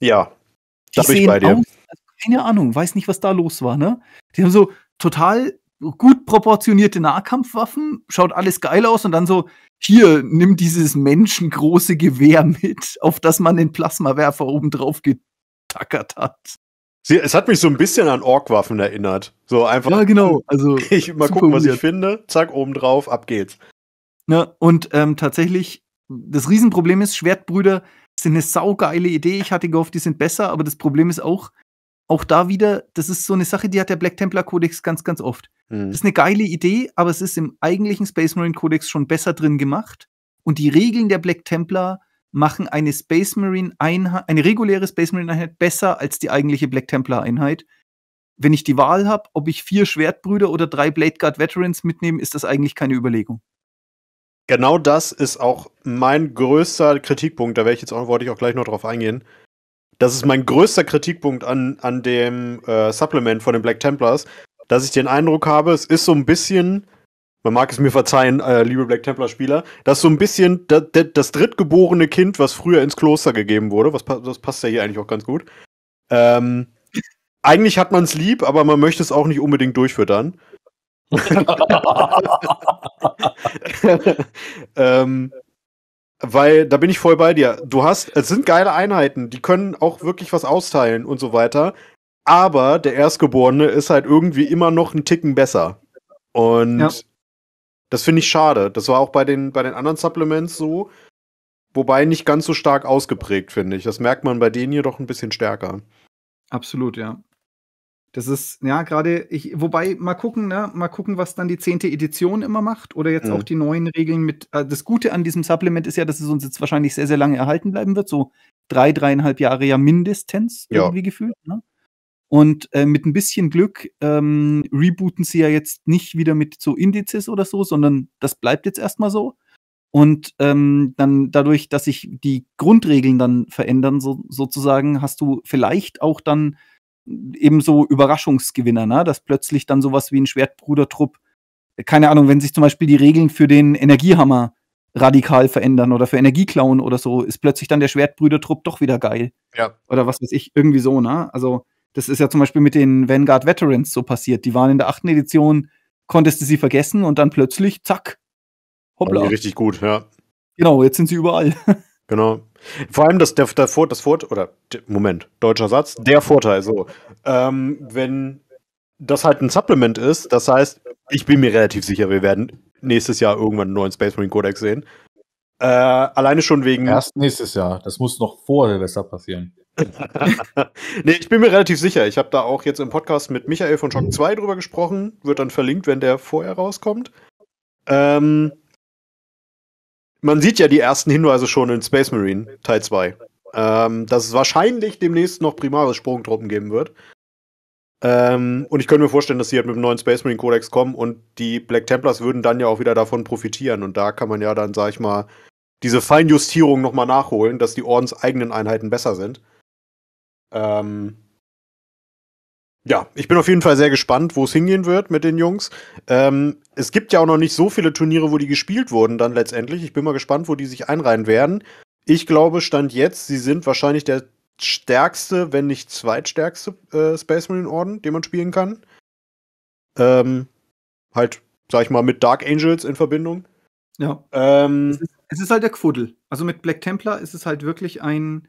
Ja, da bin ich bei dir. Aus, keine Ahnung, weiß nicht, was da los war, ne? Die haben so total gut proportionierte Nahkampfwaffen, schaut alles geil aus und dann so, hier, nimm dieses menschengroße Gewehr mit, auf das man den Plasmawerfer oben drauf getackert hat. Sie, es hat mich so ein bisschen an Orkwaffen erinnert. So einfach. Ja, genau. Also, ich mal gucken, was ich finde. Zack, oben drauf, ab geht's. Ne, und ähm, tatsächlich, das Riesenproblem ist, Schwertbrüder sind eine saugeile Idee. Ich hatte gehofft, die sind besser, aber das Problem ist auch, auch da wieder, das ist so eine Sache, die hat der Black Templar Kodex ganz, ganz oft. Mhm. Das ist eine geile Idee, aber es ist im eigentlichen Space Marine Kodex schon besser drin gemacht. Und die Regeln der Black Templar machen eine Space Marine Einheit, eine reguläre Space Marine Einheit besser als die eigentliche Black Templar Einheit. Wenn ich die Wahl habe, ob ich vier Schwertbrüder oder drei Blade Guard Veterans mitnehme, ist das eigentlich keine Überlegung. Genau das ist auch mein größter Kritikpunkt. Da werde ich jetzt auch, wollte ich auch gleich noch drauf eingehen. Das ist mein größter Kritikpunkt an, an dem äh, Supplement von den Black Templars, dass ich den Eindruck habe, es ist so ein bisschen, man mag es mir verzeihen, äh, liebe Black Templar-Spieler, dass so ein bisschen das, das drittgeborene Kind, was früher ins Kloster gegeben wurde, was, das passt ja hier eigentlich auch ganz gut. Ähm, eigentlich hat man es lieb, aber man möchte es auch nicht unbedingt durchfüttern. ähm, weil da bin ich voll bei dir. Du hast, es sind geile Einheiten, die können auch wirklich was austeilen und so weiter. Aber der Erstgeborene ist halt irgendwie immer noch einen Ticken besser. Und ja. das finde ich schade. Das war auch bei den, bei den anderen Supplements so. Wobei nicht ganz so stark ausgeprägt, finde ich. Das merkt man bei denen hier doch ein bisschen stärker. Absolut, ja. Das ist, ja, gerade, ich, wobei, mal gucken, ne, mal gucken, was dann die zehnte Edition immer macht oder jetzt mhm. auch die neuen Regeln mit. Äh, das Gute an diesem Supplement ist ja, dass es uns jetzt wahrscheinlich sehr, sehr lange erhalten bleiben wird. So drei, dreieinhalb Jahre ja mindestens ja. irgendwie gefühlt. Ne? Und äh, mit ein bisschen Glück ähm, rebooten sie ja jetzt nicht wieder mit so Indizes oder so, sondern das bleibt jetzt erstmal so. Und ähm, dann dadurch, dass sich die Grundregeln dann verändern, so, sozusagen, hast du vielleicht auch dann ebenso Überraschungsgewinner, ne? dass plötzlich dann sowas wie ein Schwertbrudertrupp, äh, keine Ahnung, wenn sich zum Beispiel die Regeln für den Energiehammer radikal verändern oder für Energieklauen oder so, ist plötzlich dann der Schwertbrüdertrupp doch wieder geil. Ja. Oder was weiß ich, irgendwie so, ne? Also, das ist ja zum Beispiel mit den Vanguard Veterans so passiert. Die waren in der achten Edition, konntest du sie vergessen und dann plötzlich, zack, hoppla. Richtig gut, ja. Genau, jetzt sind sie überall. Genau. Vor allem das, der, der Vor, das Vor, oder Moment, deutscher Satz, der Vorteil, so. Ähm, wenn das halt ein Supplement ist, das heißt, ich bin mir relativ sicher, wir werden nächstes Jahr irgendwann einen neuen Space Marine Codex sehen. Äh, alleine schon wegen. Erst nächstes Jahr. Das muss noch vor Silvester passieren. nee, ich bin mir relativ sicher. Ich habe da auch jetzt im Podcast mit Michael von Schock 2 drüber gesprochen. Wird dann verlinkt, wenn der vorher rauskommt. Ähm, man sieht ja die ersten Hinweise schon in Space Marine Teil 2, ähm, dass es wahrscheinlich demnächst noch primaris Sprungtruppen geben wird. Ähm, und ich könnte mir vorstellen, dass sie halt mit dem neuen Space Marine Codex kommen und die Black Templars würden dann ja auch wieder davon profitieren. Und da kann man ja dann, sag ich mal, diese Feinjustierung nochmal nachholen, dass die Ordens eigenen Einheiten besser sind. Ähm, ja, ich bin auf jeden Fall sehr gespannt, wo es hingehen wird mit den Jungs. Ähm, es gibt ja auch noch nicht so viele Turniere, wo die gespielt wurden dann letztendlich. Ich bin mal gespannt, wo die sich einreihen werden. Ich glaube, Stand jetzt, sie sind wahrscheinlich der stärkste, wenn nicht zweitstärkste äh, Space Marine Orden, den man spielen kann. Ähm, halt, sag ich mal, mit Dark Angels in Verbindung. Ja. Ähm, es, ist, es, ist, halt der Quuddel. Also mit Black Templar ist es halt wirklich ein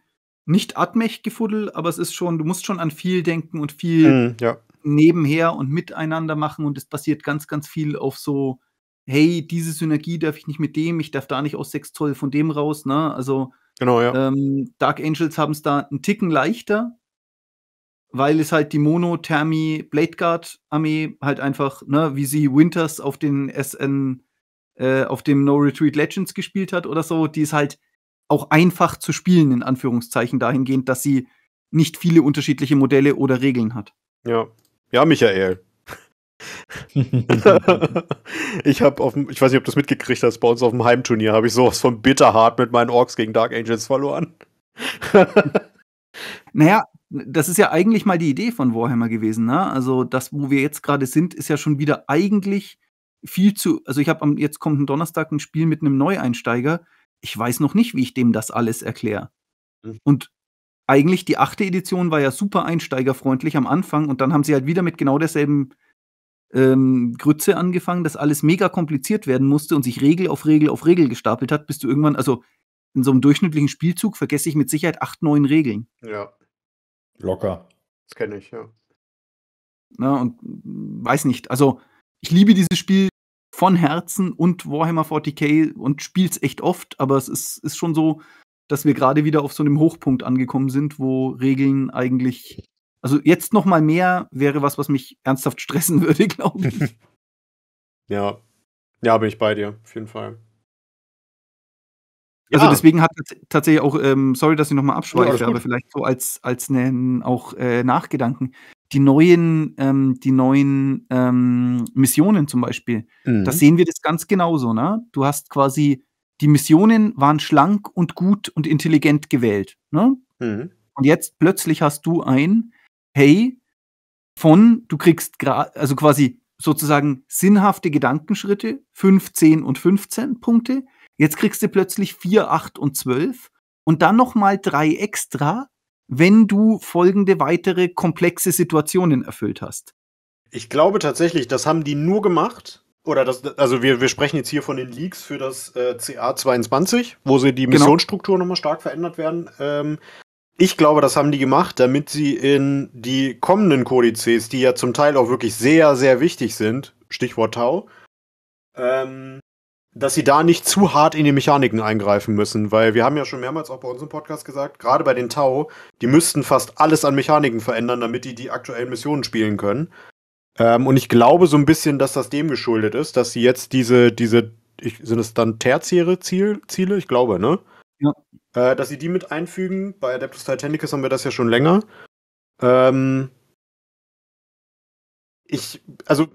nicht Atmech-Gefuddel, aber es ist schon, du musst schon an viel denken und viel mm, ja. nebenher und miteinander machen und es passiert ganz, ganz viel auf so, hey, diese Synergie darf ich nicht mit dem, ich darf da nicht aus 6 Zoll von dem raus, ne? Also genau, ja. ähm, Dark Angels haben es da einen Ticken leichter, weil es halt die Mono-Thermi Bladeguard-Armee halt einfach, ne, wie sie Winters auf den SN, äh, auf dem No Retreat Legends gespielt hat oder so, die ist halt auch einfach zu spielen, in Anführungszeichen, dahingehend, dass sie nicht viele unterschiedliche Modelle oder Regeln hat. Ja, ja, Michael. ich habe auf ich weiß nicht, ob du es mitgekriegt hast, bei uns auf dem Heimturnier habe ich sowas von bitterhart mit meinen Orks gegen Dark Angels verloren. naja, das ist ja eigentlich mal die Idee von Warhammer gewesen, ne? Also das, wo wir jetzt gerade sind, ist ja schon wieder eigentlich viel zu. Also ich habe am jetzt kommt ein Donnerstag ein Spiel mit einem Neueinsteiger, ich weiß noch nicht, wie ich dem das alles erkläre. Mhm. Und eigentlich die achte Edition war ja super einsteigerfreundlich am Anfang und dann haben sie halt wieder mit genau derselben ähm, Grütze angefangen, dass alles mega kompliziert werden musste und sich Regel auf Regel auf Regel gestapelt hat, bis du irgendwann, also in so einem durchschnittlichen Spielzug vergesse ich mit Sicherheit acht, neun Regeln. Ja. Locker. Das kenne ich, ja. Na, und weiß nicht, also ich liebe dieses Spiel, von Herzen und Warhammer 40k und es echt oft, aber es ist, ist schon so, dass wir gerade wieder auf so einem Hochpunkt angekommen sind, wo Regeln eigentlich. Also jetzt noch mal mehr wäre was, was mich ernsthaft stressen würde, glaube ich. ja. Ja, bin ich bei dir, auf jeden Fall. Also ja. deswegen hat tatsächlich auch, ähm, sorry, dass ich nochmal abschweife, ja, aber vielleicht so als, als einen auch äh, Nachgedanken die neuen, ähm, die neuen ähm, Missionen zum Beispiel. Mhm. Da sehen wir das ganz genauso. Ne? Du hast quasi, die Missionen waren schlank und gut und intelligent gewählt. Ne? Mhm. Und jetzt plötzlich hast du ein, hey, von, du kriegst also quasi sozusagen sinnhafte Gedankenschritte, 5, 10 und 15 Punkte. Jetzt kriegst du plötzlich 4, 8 und 12 und dann nochmal drei extra wenn du folgende weitere komplexe Situationen erfüllt hast. Ich glaube tatsächlich, das haben die nur gemacht. Oder das, also wir, wir sprechen jetzt hier von den Leaks für das äh, CA22, wo sie die genau. Missionsstruktur genau. nochmal stark verändert werden. Ähm, ich glaube, das haben die gemacht, damit sie in die kommenden Kodizes, die ja zum Teil auch wirklich sehr, sehr wichtig sind, Stichwort Tau, ähm, dass sie da nicht zu hart in die Mechaniken eingreifen müssen, weil wir haben ja schon mehrmals auch bei unserem Podcast gesagt, gerade bei den Tau, die müssten fast alles an Mechaniken verändern, damit die die aktuellen Missionen spielen können. Ähm, und ich glaube so ein bisschen, dass das dem geschuldet ist, dass sie jetzt diese, diese, ich, sind es dann tertiäre Ziel, Ziele? Ich glaube, ne? Ja. Äh, dass sie die mit einfügen. Bei Adeptus Titanicus haben wir das ja schon länger. Ähm, ich, also,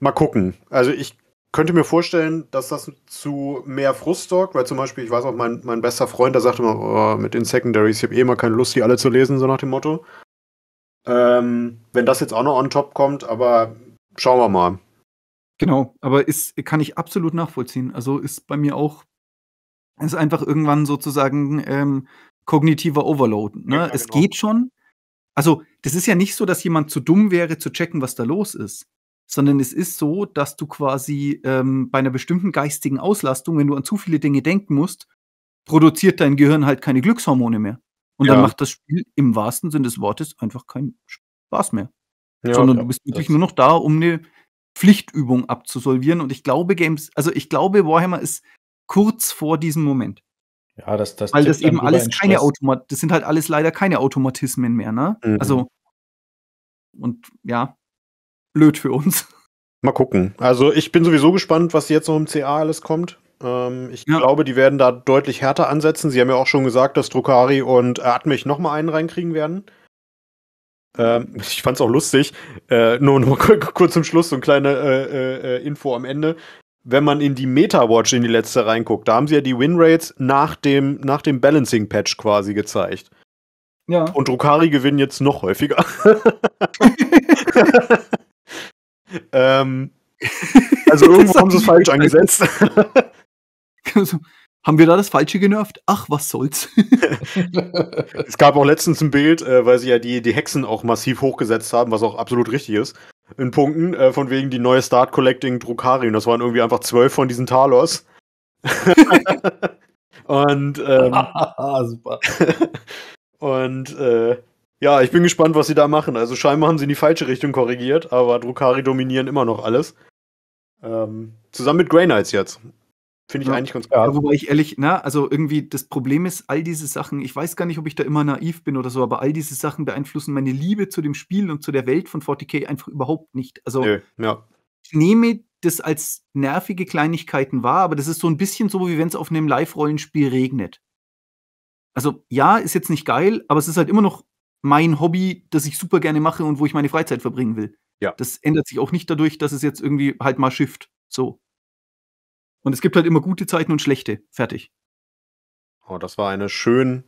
mal gucken. Also, ich könnte mir vorstellen, dass das zu mehr Frust sorgt, weil zum Beispiel, ich weiß auch, mein, mein bester Freund, der sagte immer, oh, mit den Secondaries, ich habe eh immer keine Lust, die alle zu lesen, so nach dem Motto. Ähm, wenn das jetzt auch noch on top kommt, aber schauen wir mal. Genau, aber ist, kann ich absolut nachvollziehen. Also ist bei mir auch, ist einfach irgendwann sozusagen ähm, kognitiver Overload. Ne? Ja, es genau. geht schon. Also, das ist ja nicht so, dass jemand zu dumm wäre, zu checken, was da los ist sondern es ist so, dass du quasi ähm, bei einer bestimmten geistigen Auslastung, wenn du an zu viele Dinge denken musst, produziert dein Gehirn halt keine Glückshormone mehr. Und ja. dann macht das Spiel im wahrsten Sinne des Wortes einfach keinen Spaß mehr. Ja, sondern ja, du bist wirklich nur noch da, um eine Pflichtübung abzusolvieren. Und ich glaube, Games, also ich glaube, Warhammer ist kurz vor diesem Moment. Ja, das, das Weil das eben alles keine Automat, das sind halt alles leider keine Automatismen mehr, ne? Mhm. Also, und ja, blöd für uns. Mal gucken. Also ich bin sowieso gespannt, was jetzt noch im CA alles kommt. Ähm, ich ja. glaube, die werden da deutlich härter ansetzen. Sie haben ja auch schon gesagt, dass Drukari und äh, Atmich nochmal einen reinkriegen werden. Ähm, ich fand's auch lustig. Äh, nur, nur kurz zum Schluss so eine kleine äh, äh, äh, Info am Ende. Wenn man in die Meta-Watch, in die letzte reinguckt, da haben sie ja die Winrates nach dem, nach dem Balancing-Patch quasi gezeigt. Ja. Und Drukari gewinnen jetzt noch häufiger. Ähm, also irgendwo haben sie es falsch eingesetzt. Also, haben wir da das Falsche genervt? Ach, was soll's. es gab auch letztens ein Bild, äh, weil sie ja die, die Hexen auch massiv hochgesetzt haben, was auch absolut richtig ist. In Punkten, äh, von wegen die neue Start Collecting Und Das waren irgendwie einfach zwölf von diesen Talos. und ähm, ah, super. und äh, ja, ich bin gespannt, was sie da machen. Also scheinbar haben sie in die falsche Richtung korrigiert, aber Drukari dominieren immer noch alles. Ähm, zusammen mit Grey Knights jetzt. Finde ich ja. eigentlich ganz geil. Ja, wobei ich ehrlich, na, also irgendwie das Problem ist, all diese Sachen, ich weiß gar nicht, ob ich da immer naiv bin oder so, aber all diese Sachen beeinflussen meine Liebe zu dem Spiel und zu der Welt von 40k einfach überhaupt nicht. Also Nö, ja. ich nehme das als nervige Kleinigkeiten wahr, aber das ist so ein bisschen so, wie wenn es auf einem Live-Rollenspiel regnet. Also ja, ist jetzt nicht geil, aber es ist halt immer noch mein Hobby, das ich super gerne mache und wo ich meine Freizeit verbringen will. Ja. Das ändert sich auch nicht dadurch, dass es jetzt irgendwie halt mal shift. So. Und es gibt halt immer gute Zeiten und schlechte. Fertig. Oh, das war eine schön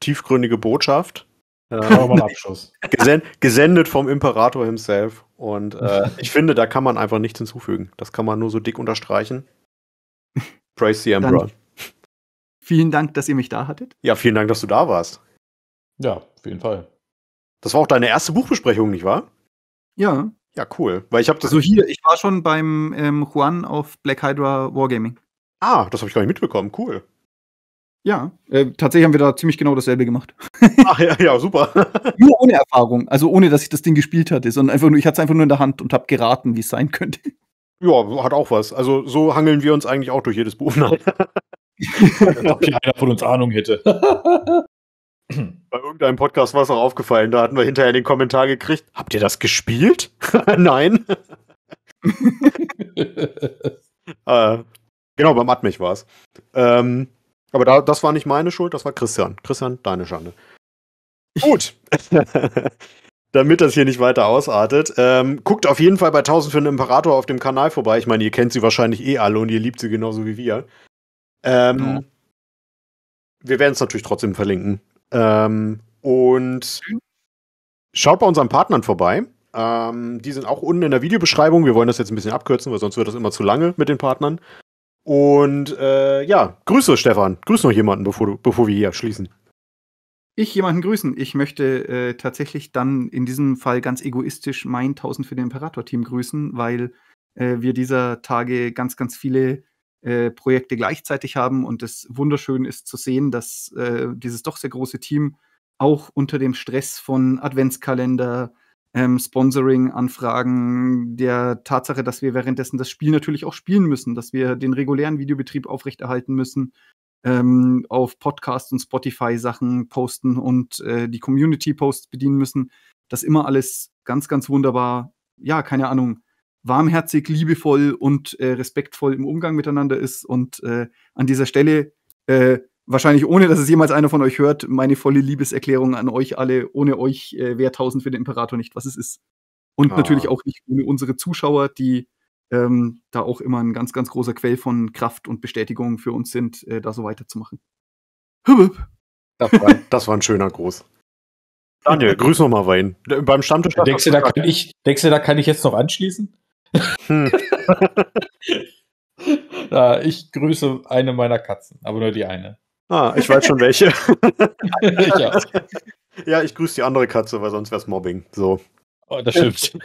tiefgründige Botschaft. Äh, Abschluss. Gesen gesendet vom Imperator himself. Und äh, ich finde, da kann man einfach nichts hinzufügen. Das kann man nur so dick unterstreichen. Praise the Emperor. Dann, vielen Dank, dass ihr mich da hattet. Ja, vielen Dank, dass du da warst. Ja, auf jeden Fall. Das war auch deine erste Buchbesprechung, nicht wahr? Ja. Ja, cool. Weil ich habe das. Also hier, ich war schon beim ähm, Juan auf Black Hydra Wargaming. Ah, das habe ich gar nicht mitbekommen. Cool. Ja, äh, tatsächlich haben wir da ziemlich genau dasselbe gemacht. Ach ja, ja, super. nur ohne Erfahrung, also ohne, dass ich das Ding gespielt hatte, sondern einfach nur, ich hatte es einfach nur in der Hand und habe geraten, wie es sein könnte. Ja, hat auch was. Also so hangeln wir uns eigentlich auch durch jedes Buch. nach. Als ob hier einer von uns Ahnung hätte. Bei irgendeinem Podcast war es auch aufgefallen, da hatten wir hinterher den Kommentar gekriegt, habt ihr das gespielt? Nein. äh, genau, beim Atmich war es. Ähm, aber da, das war nicht meine Schuld, das war Christian. Christian, deine Schande. Gut. Damit das hier nicht weiter ausartet, ähm, guckt auf jeden Fall bei 1000 für den Imperator auf dem Kanal vorbei. Ich meine, ihr kennt sie wahrscheinlich eh alle und ihr liebt sie genauso wie wir. Ähm, ja. Wir werden es natürlich trotzdem verlinken. Ähm, und mhm. schaut bei unseren Partnern vorbei. Ähm, die sind auch unten in der Videobeschreibung. Wir wollen das jetzt ein bisschen abkürzen, weil sonst wird das immer zu lange mit den Partnern. Und äh, ja, Grüße, Stefan. Grüß noch jemanden, bevor, du, bevor wir hier schließen. Ich jemanden grüßen. Ich möchte äh, tatsächlich dann in diesem Fall ganz egoistisch mein 1000 für den Imperator-Team grüßen, weil äh, wir dieser Tage ganz, ganz viele äh, Projekte gleichzeitig haben und es wunderschön ist zu sehen, dass äh, dieses doch sehr große Team auch unter dem Stress von Adventskalender, ähm, Sponsoring-Anfragen, der Tatsache, dass wir währenddessen das Spiel natürlich auch spielen müssen, dass wir den regulären Videobetrieb aufrechterhalten müssen, ähm, auf Podcasts und Spotify-Sachen posten und äh, die Community-Posts bedienen müssen, das immer alles ganz, ganz wunderbar, ja, keine Ahnung, warmherzig, liebevoll und äh, respektvoll im Umgang miteinander ist. Und äh, an dieser Stelle, äh, wahrscheinlich ohne, dass es jemals einer von euch hört, meine volle Liebeserklärung an euch alle. Ohne euch äh, wäre tausend für den Imperator nicht, was es ist. Und ah. natürlich auch nicht ohne unsere Zuschauer, die ähm, da auch immer ein ganz, ganz großer Quell von Kraft und Bestätigung für uns sind, äh, da so weiterzumachen. Das war, das war ein schöner Gruß. Daniel, äh, grüß nochmal Wein. Beim Stammtisch. Denkst du, da kann ich, denkst du, da kann ich jetzt noch anschließen? Hm. ich grüße eine meiner Katzen, aber nur die eine. Ah, ich weiß schon welche. ja. ja, ich grüße die andere Katze, weil sonst wäre es Mobbing. So. Oh, das stimmt.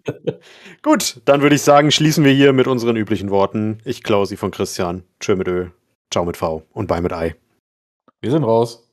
Gut, dann würde ich sagen, schließen wir hier mit unseren üblichen Worten. Ich klaue sie von Christian. Tschö mit Ö. Ciao mit V und bei mit Ei. Wir sind raus.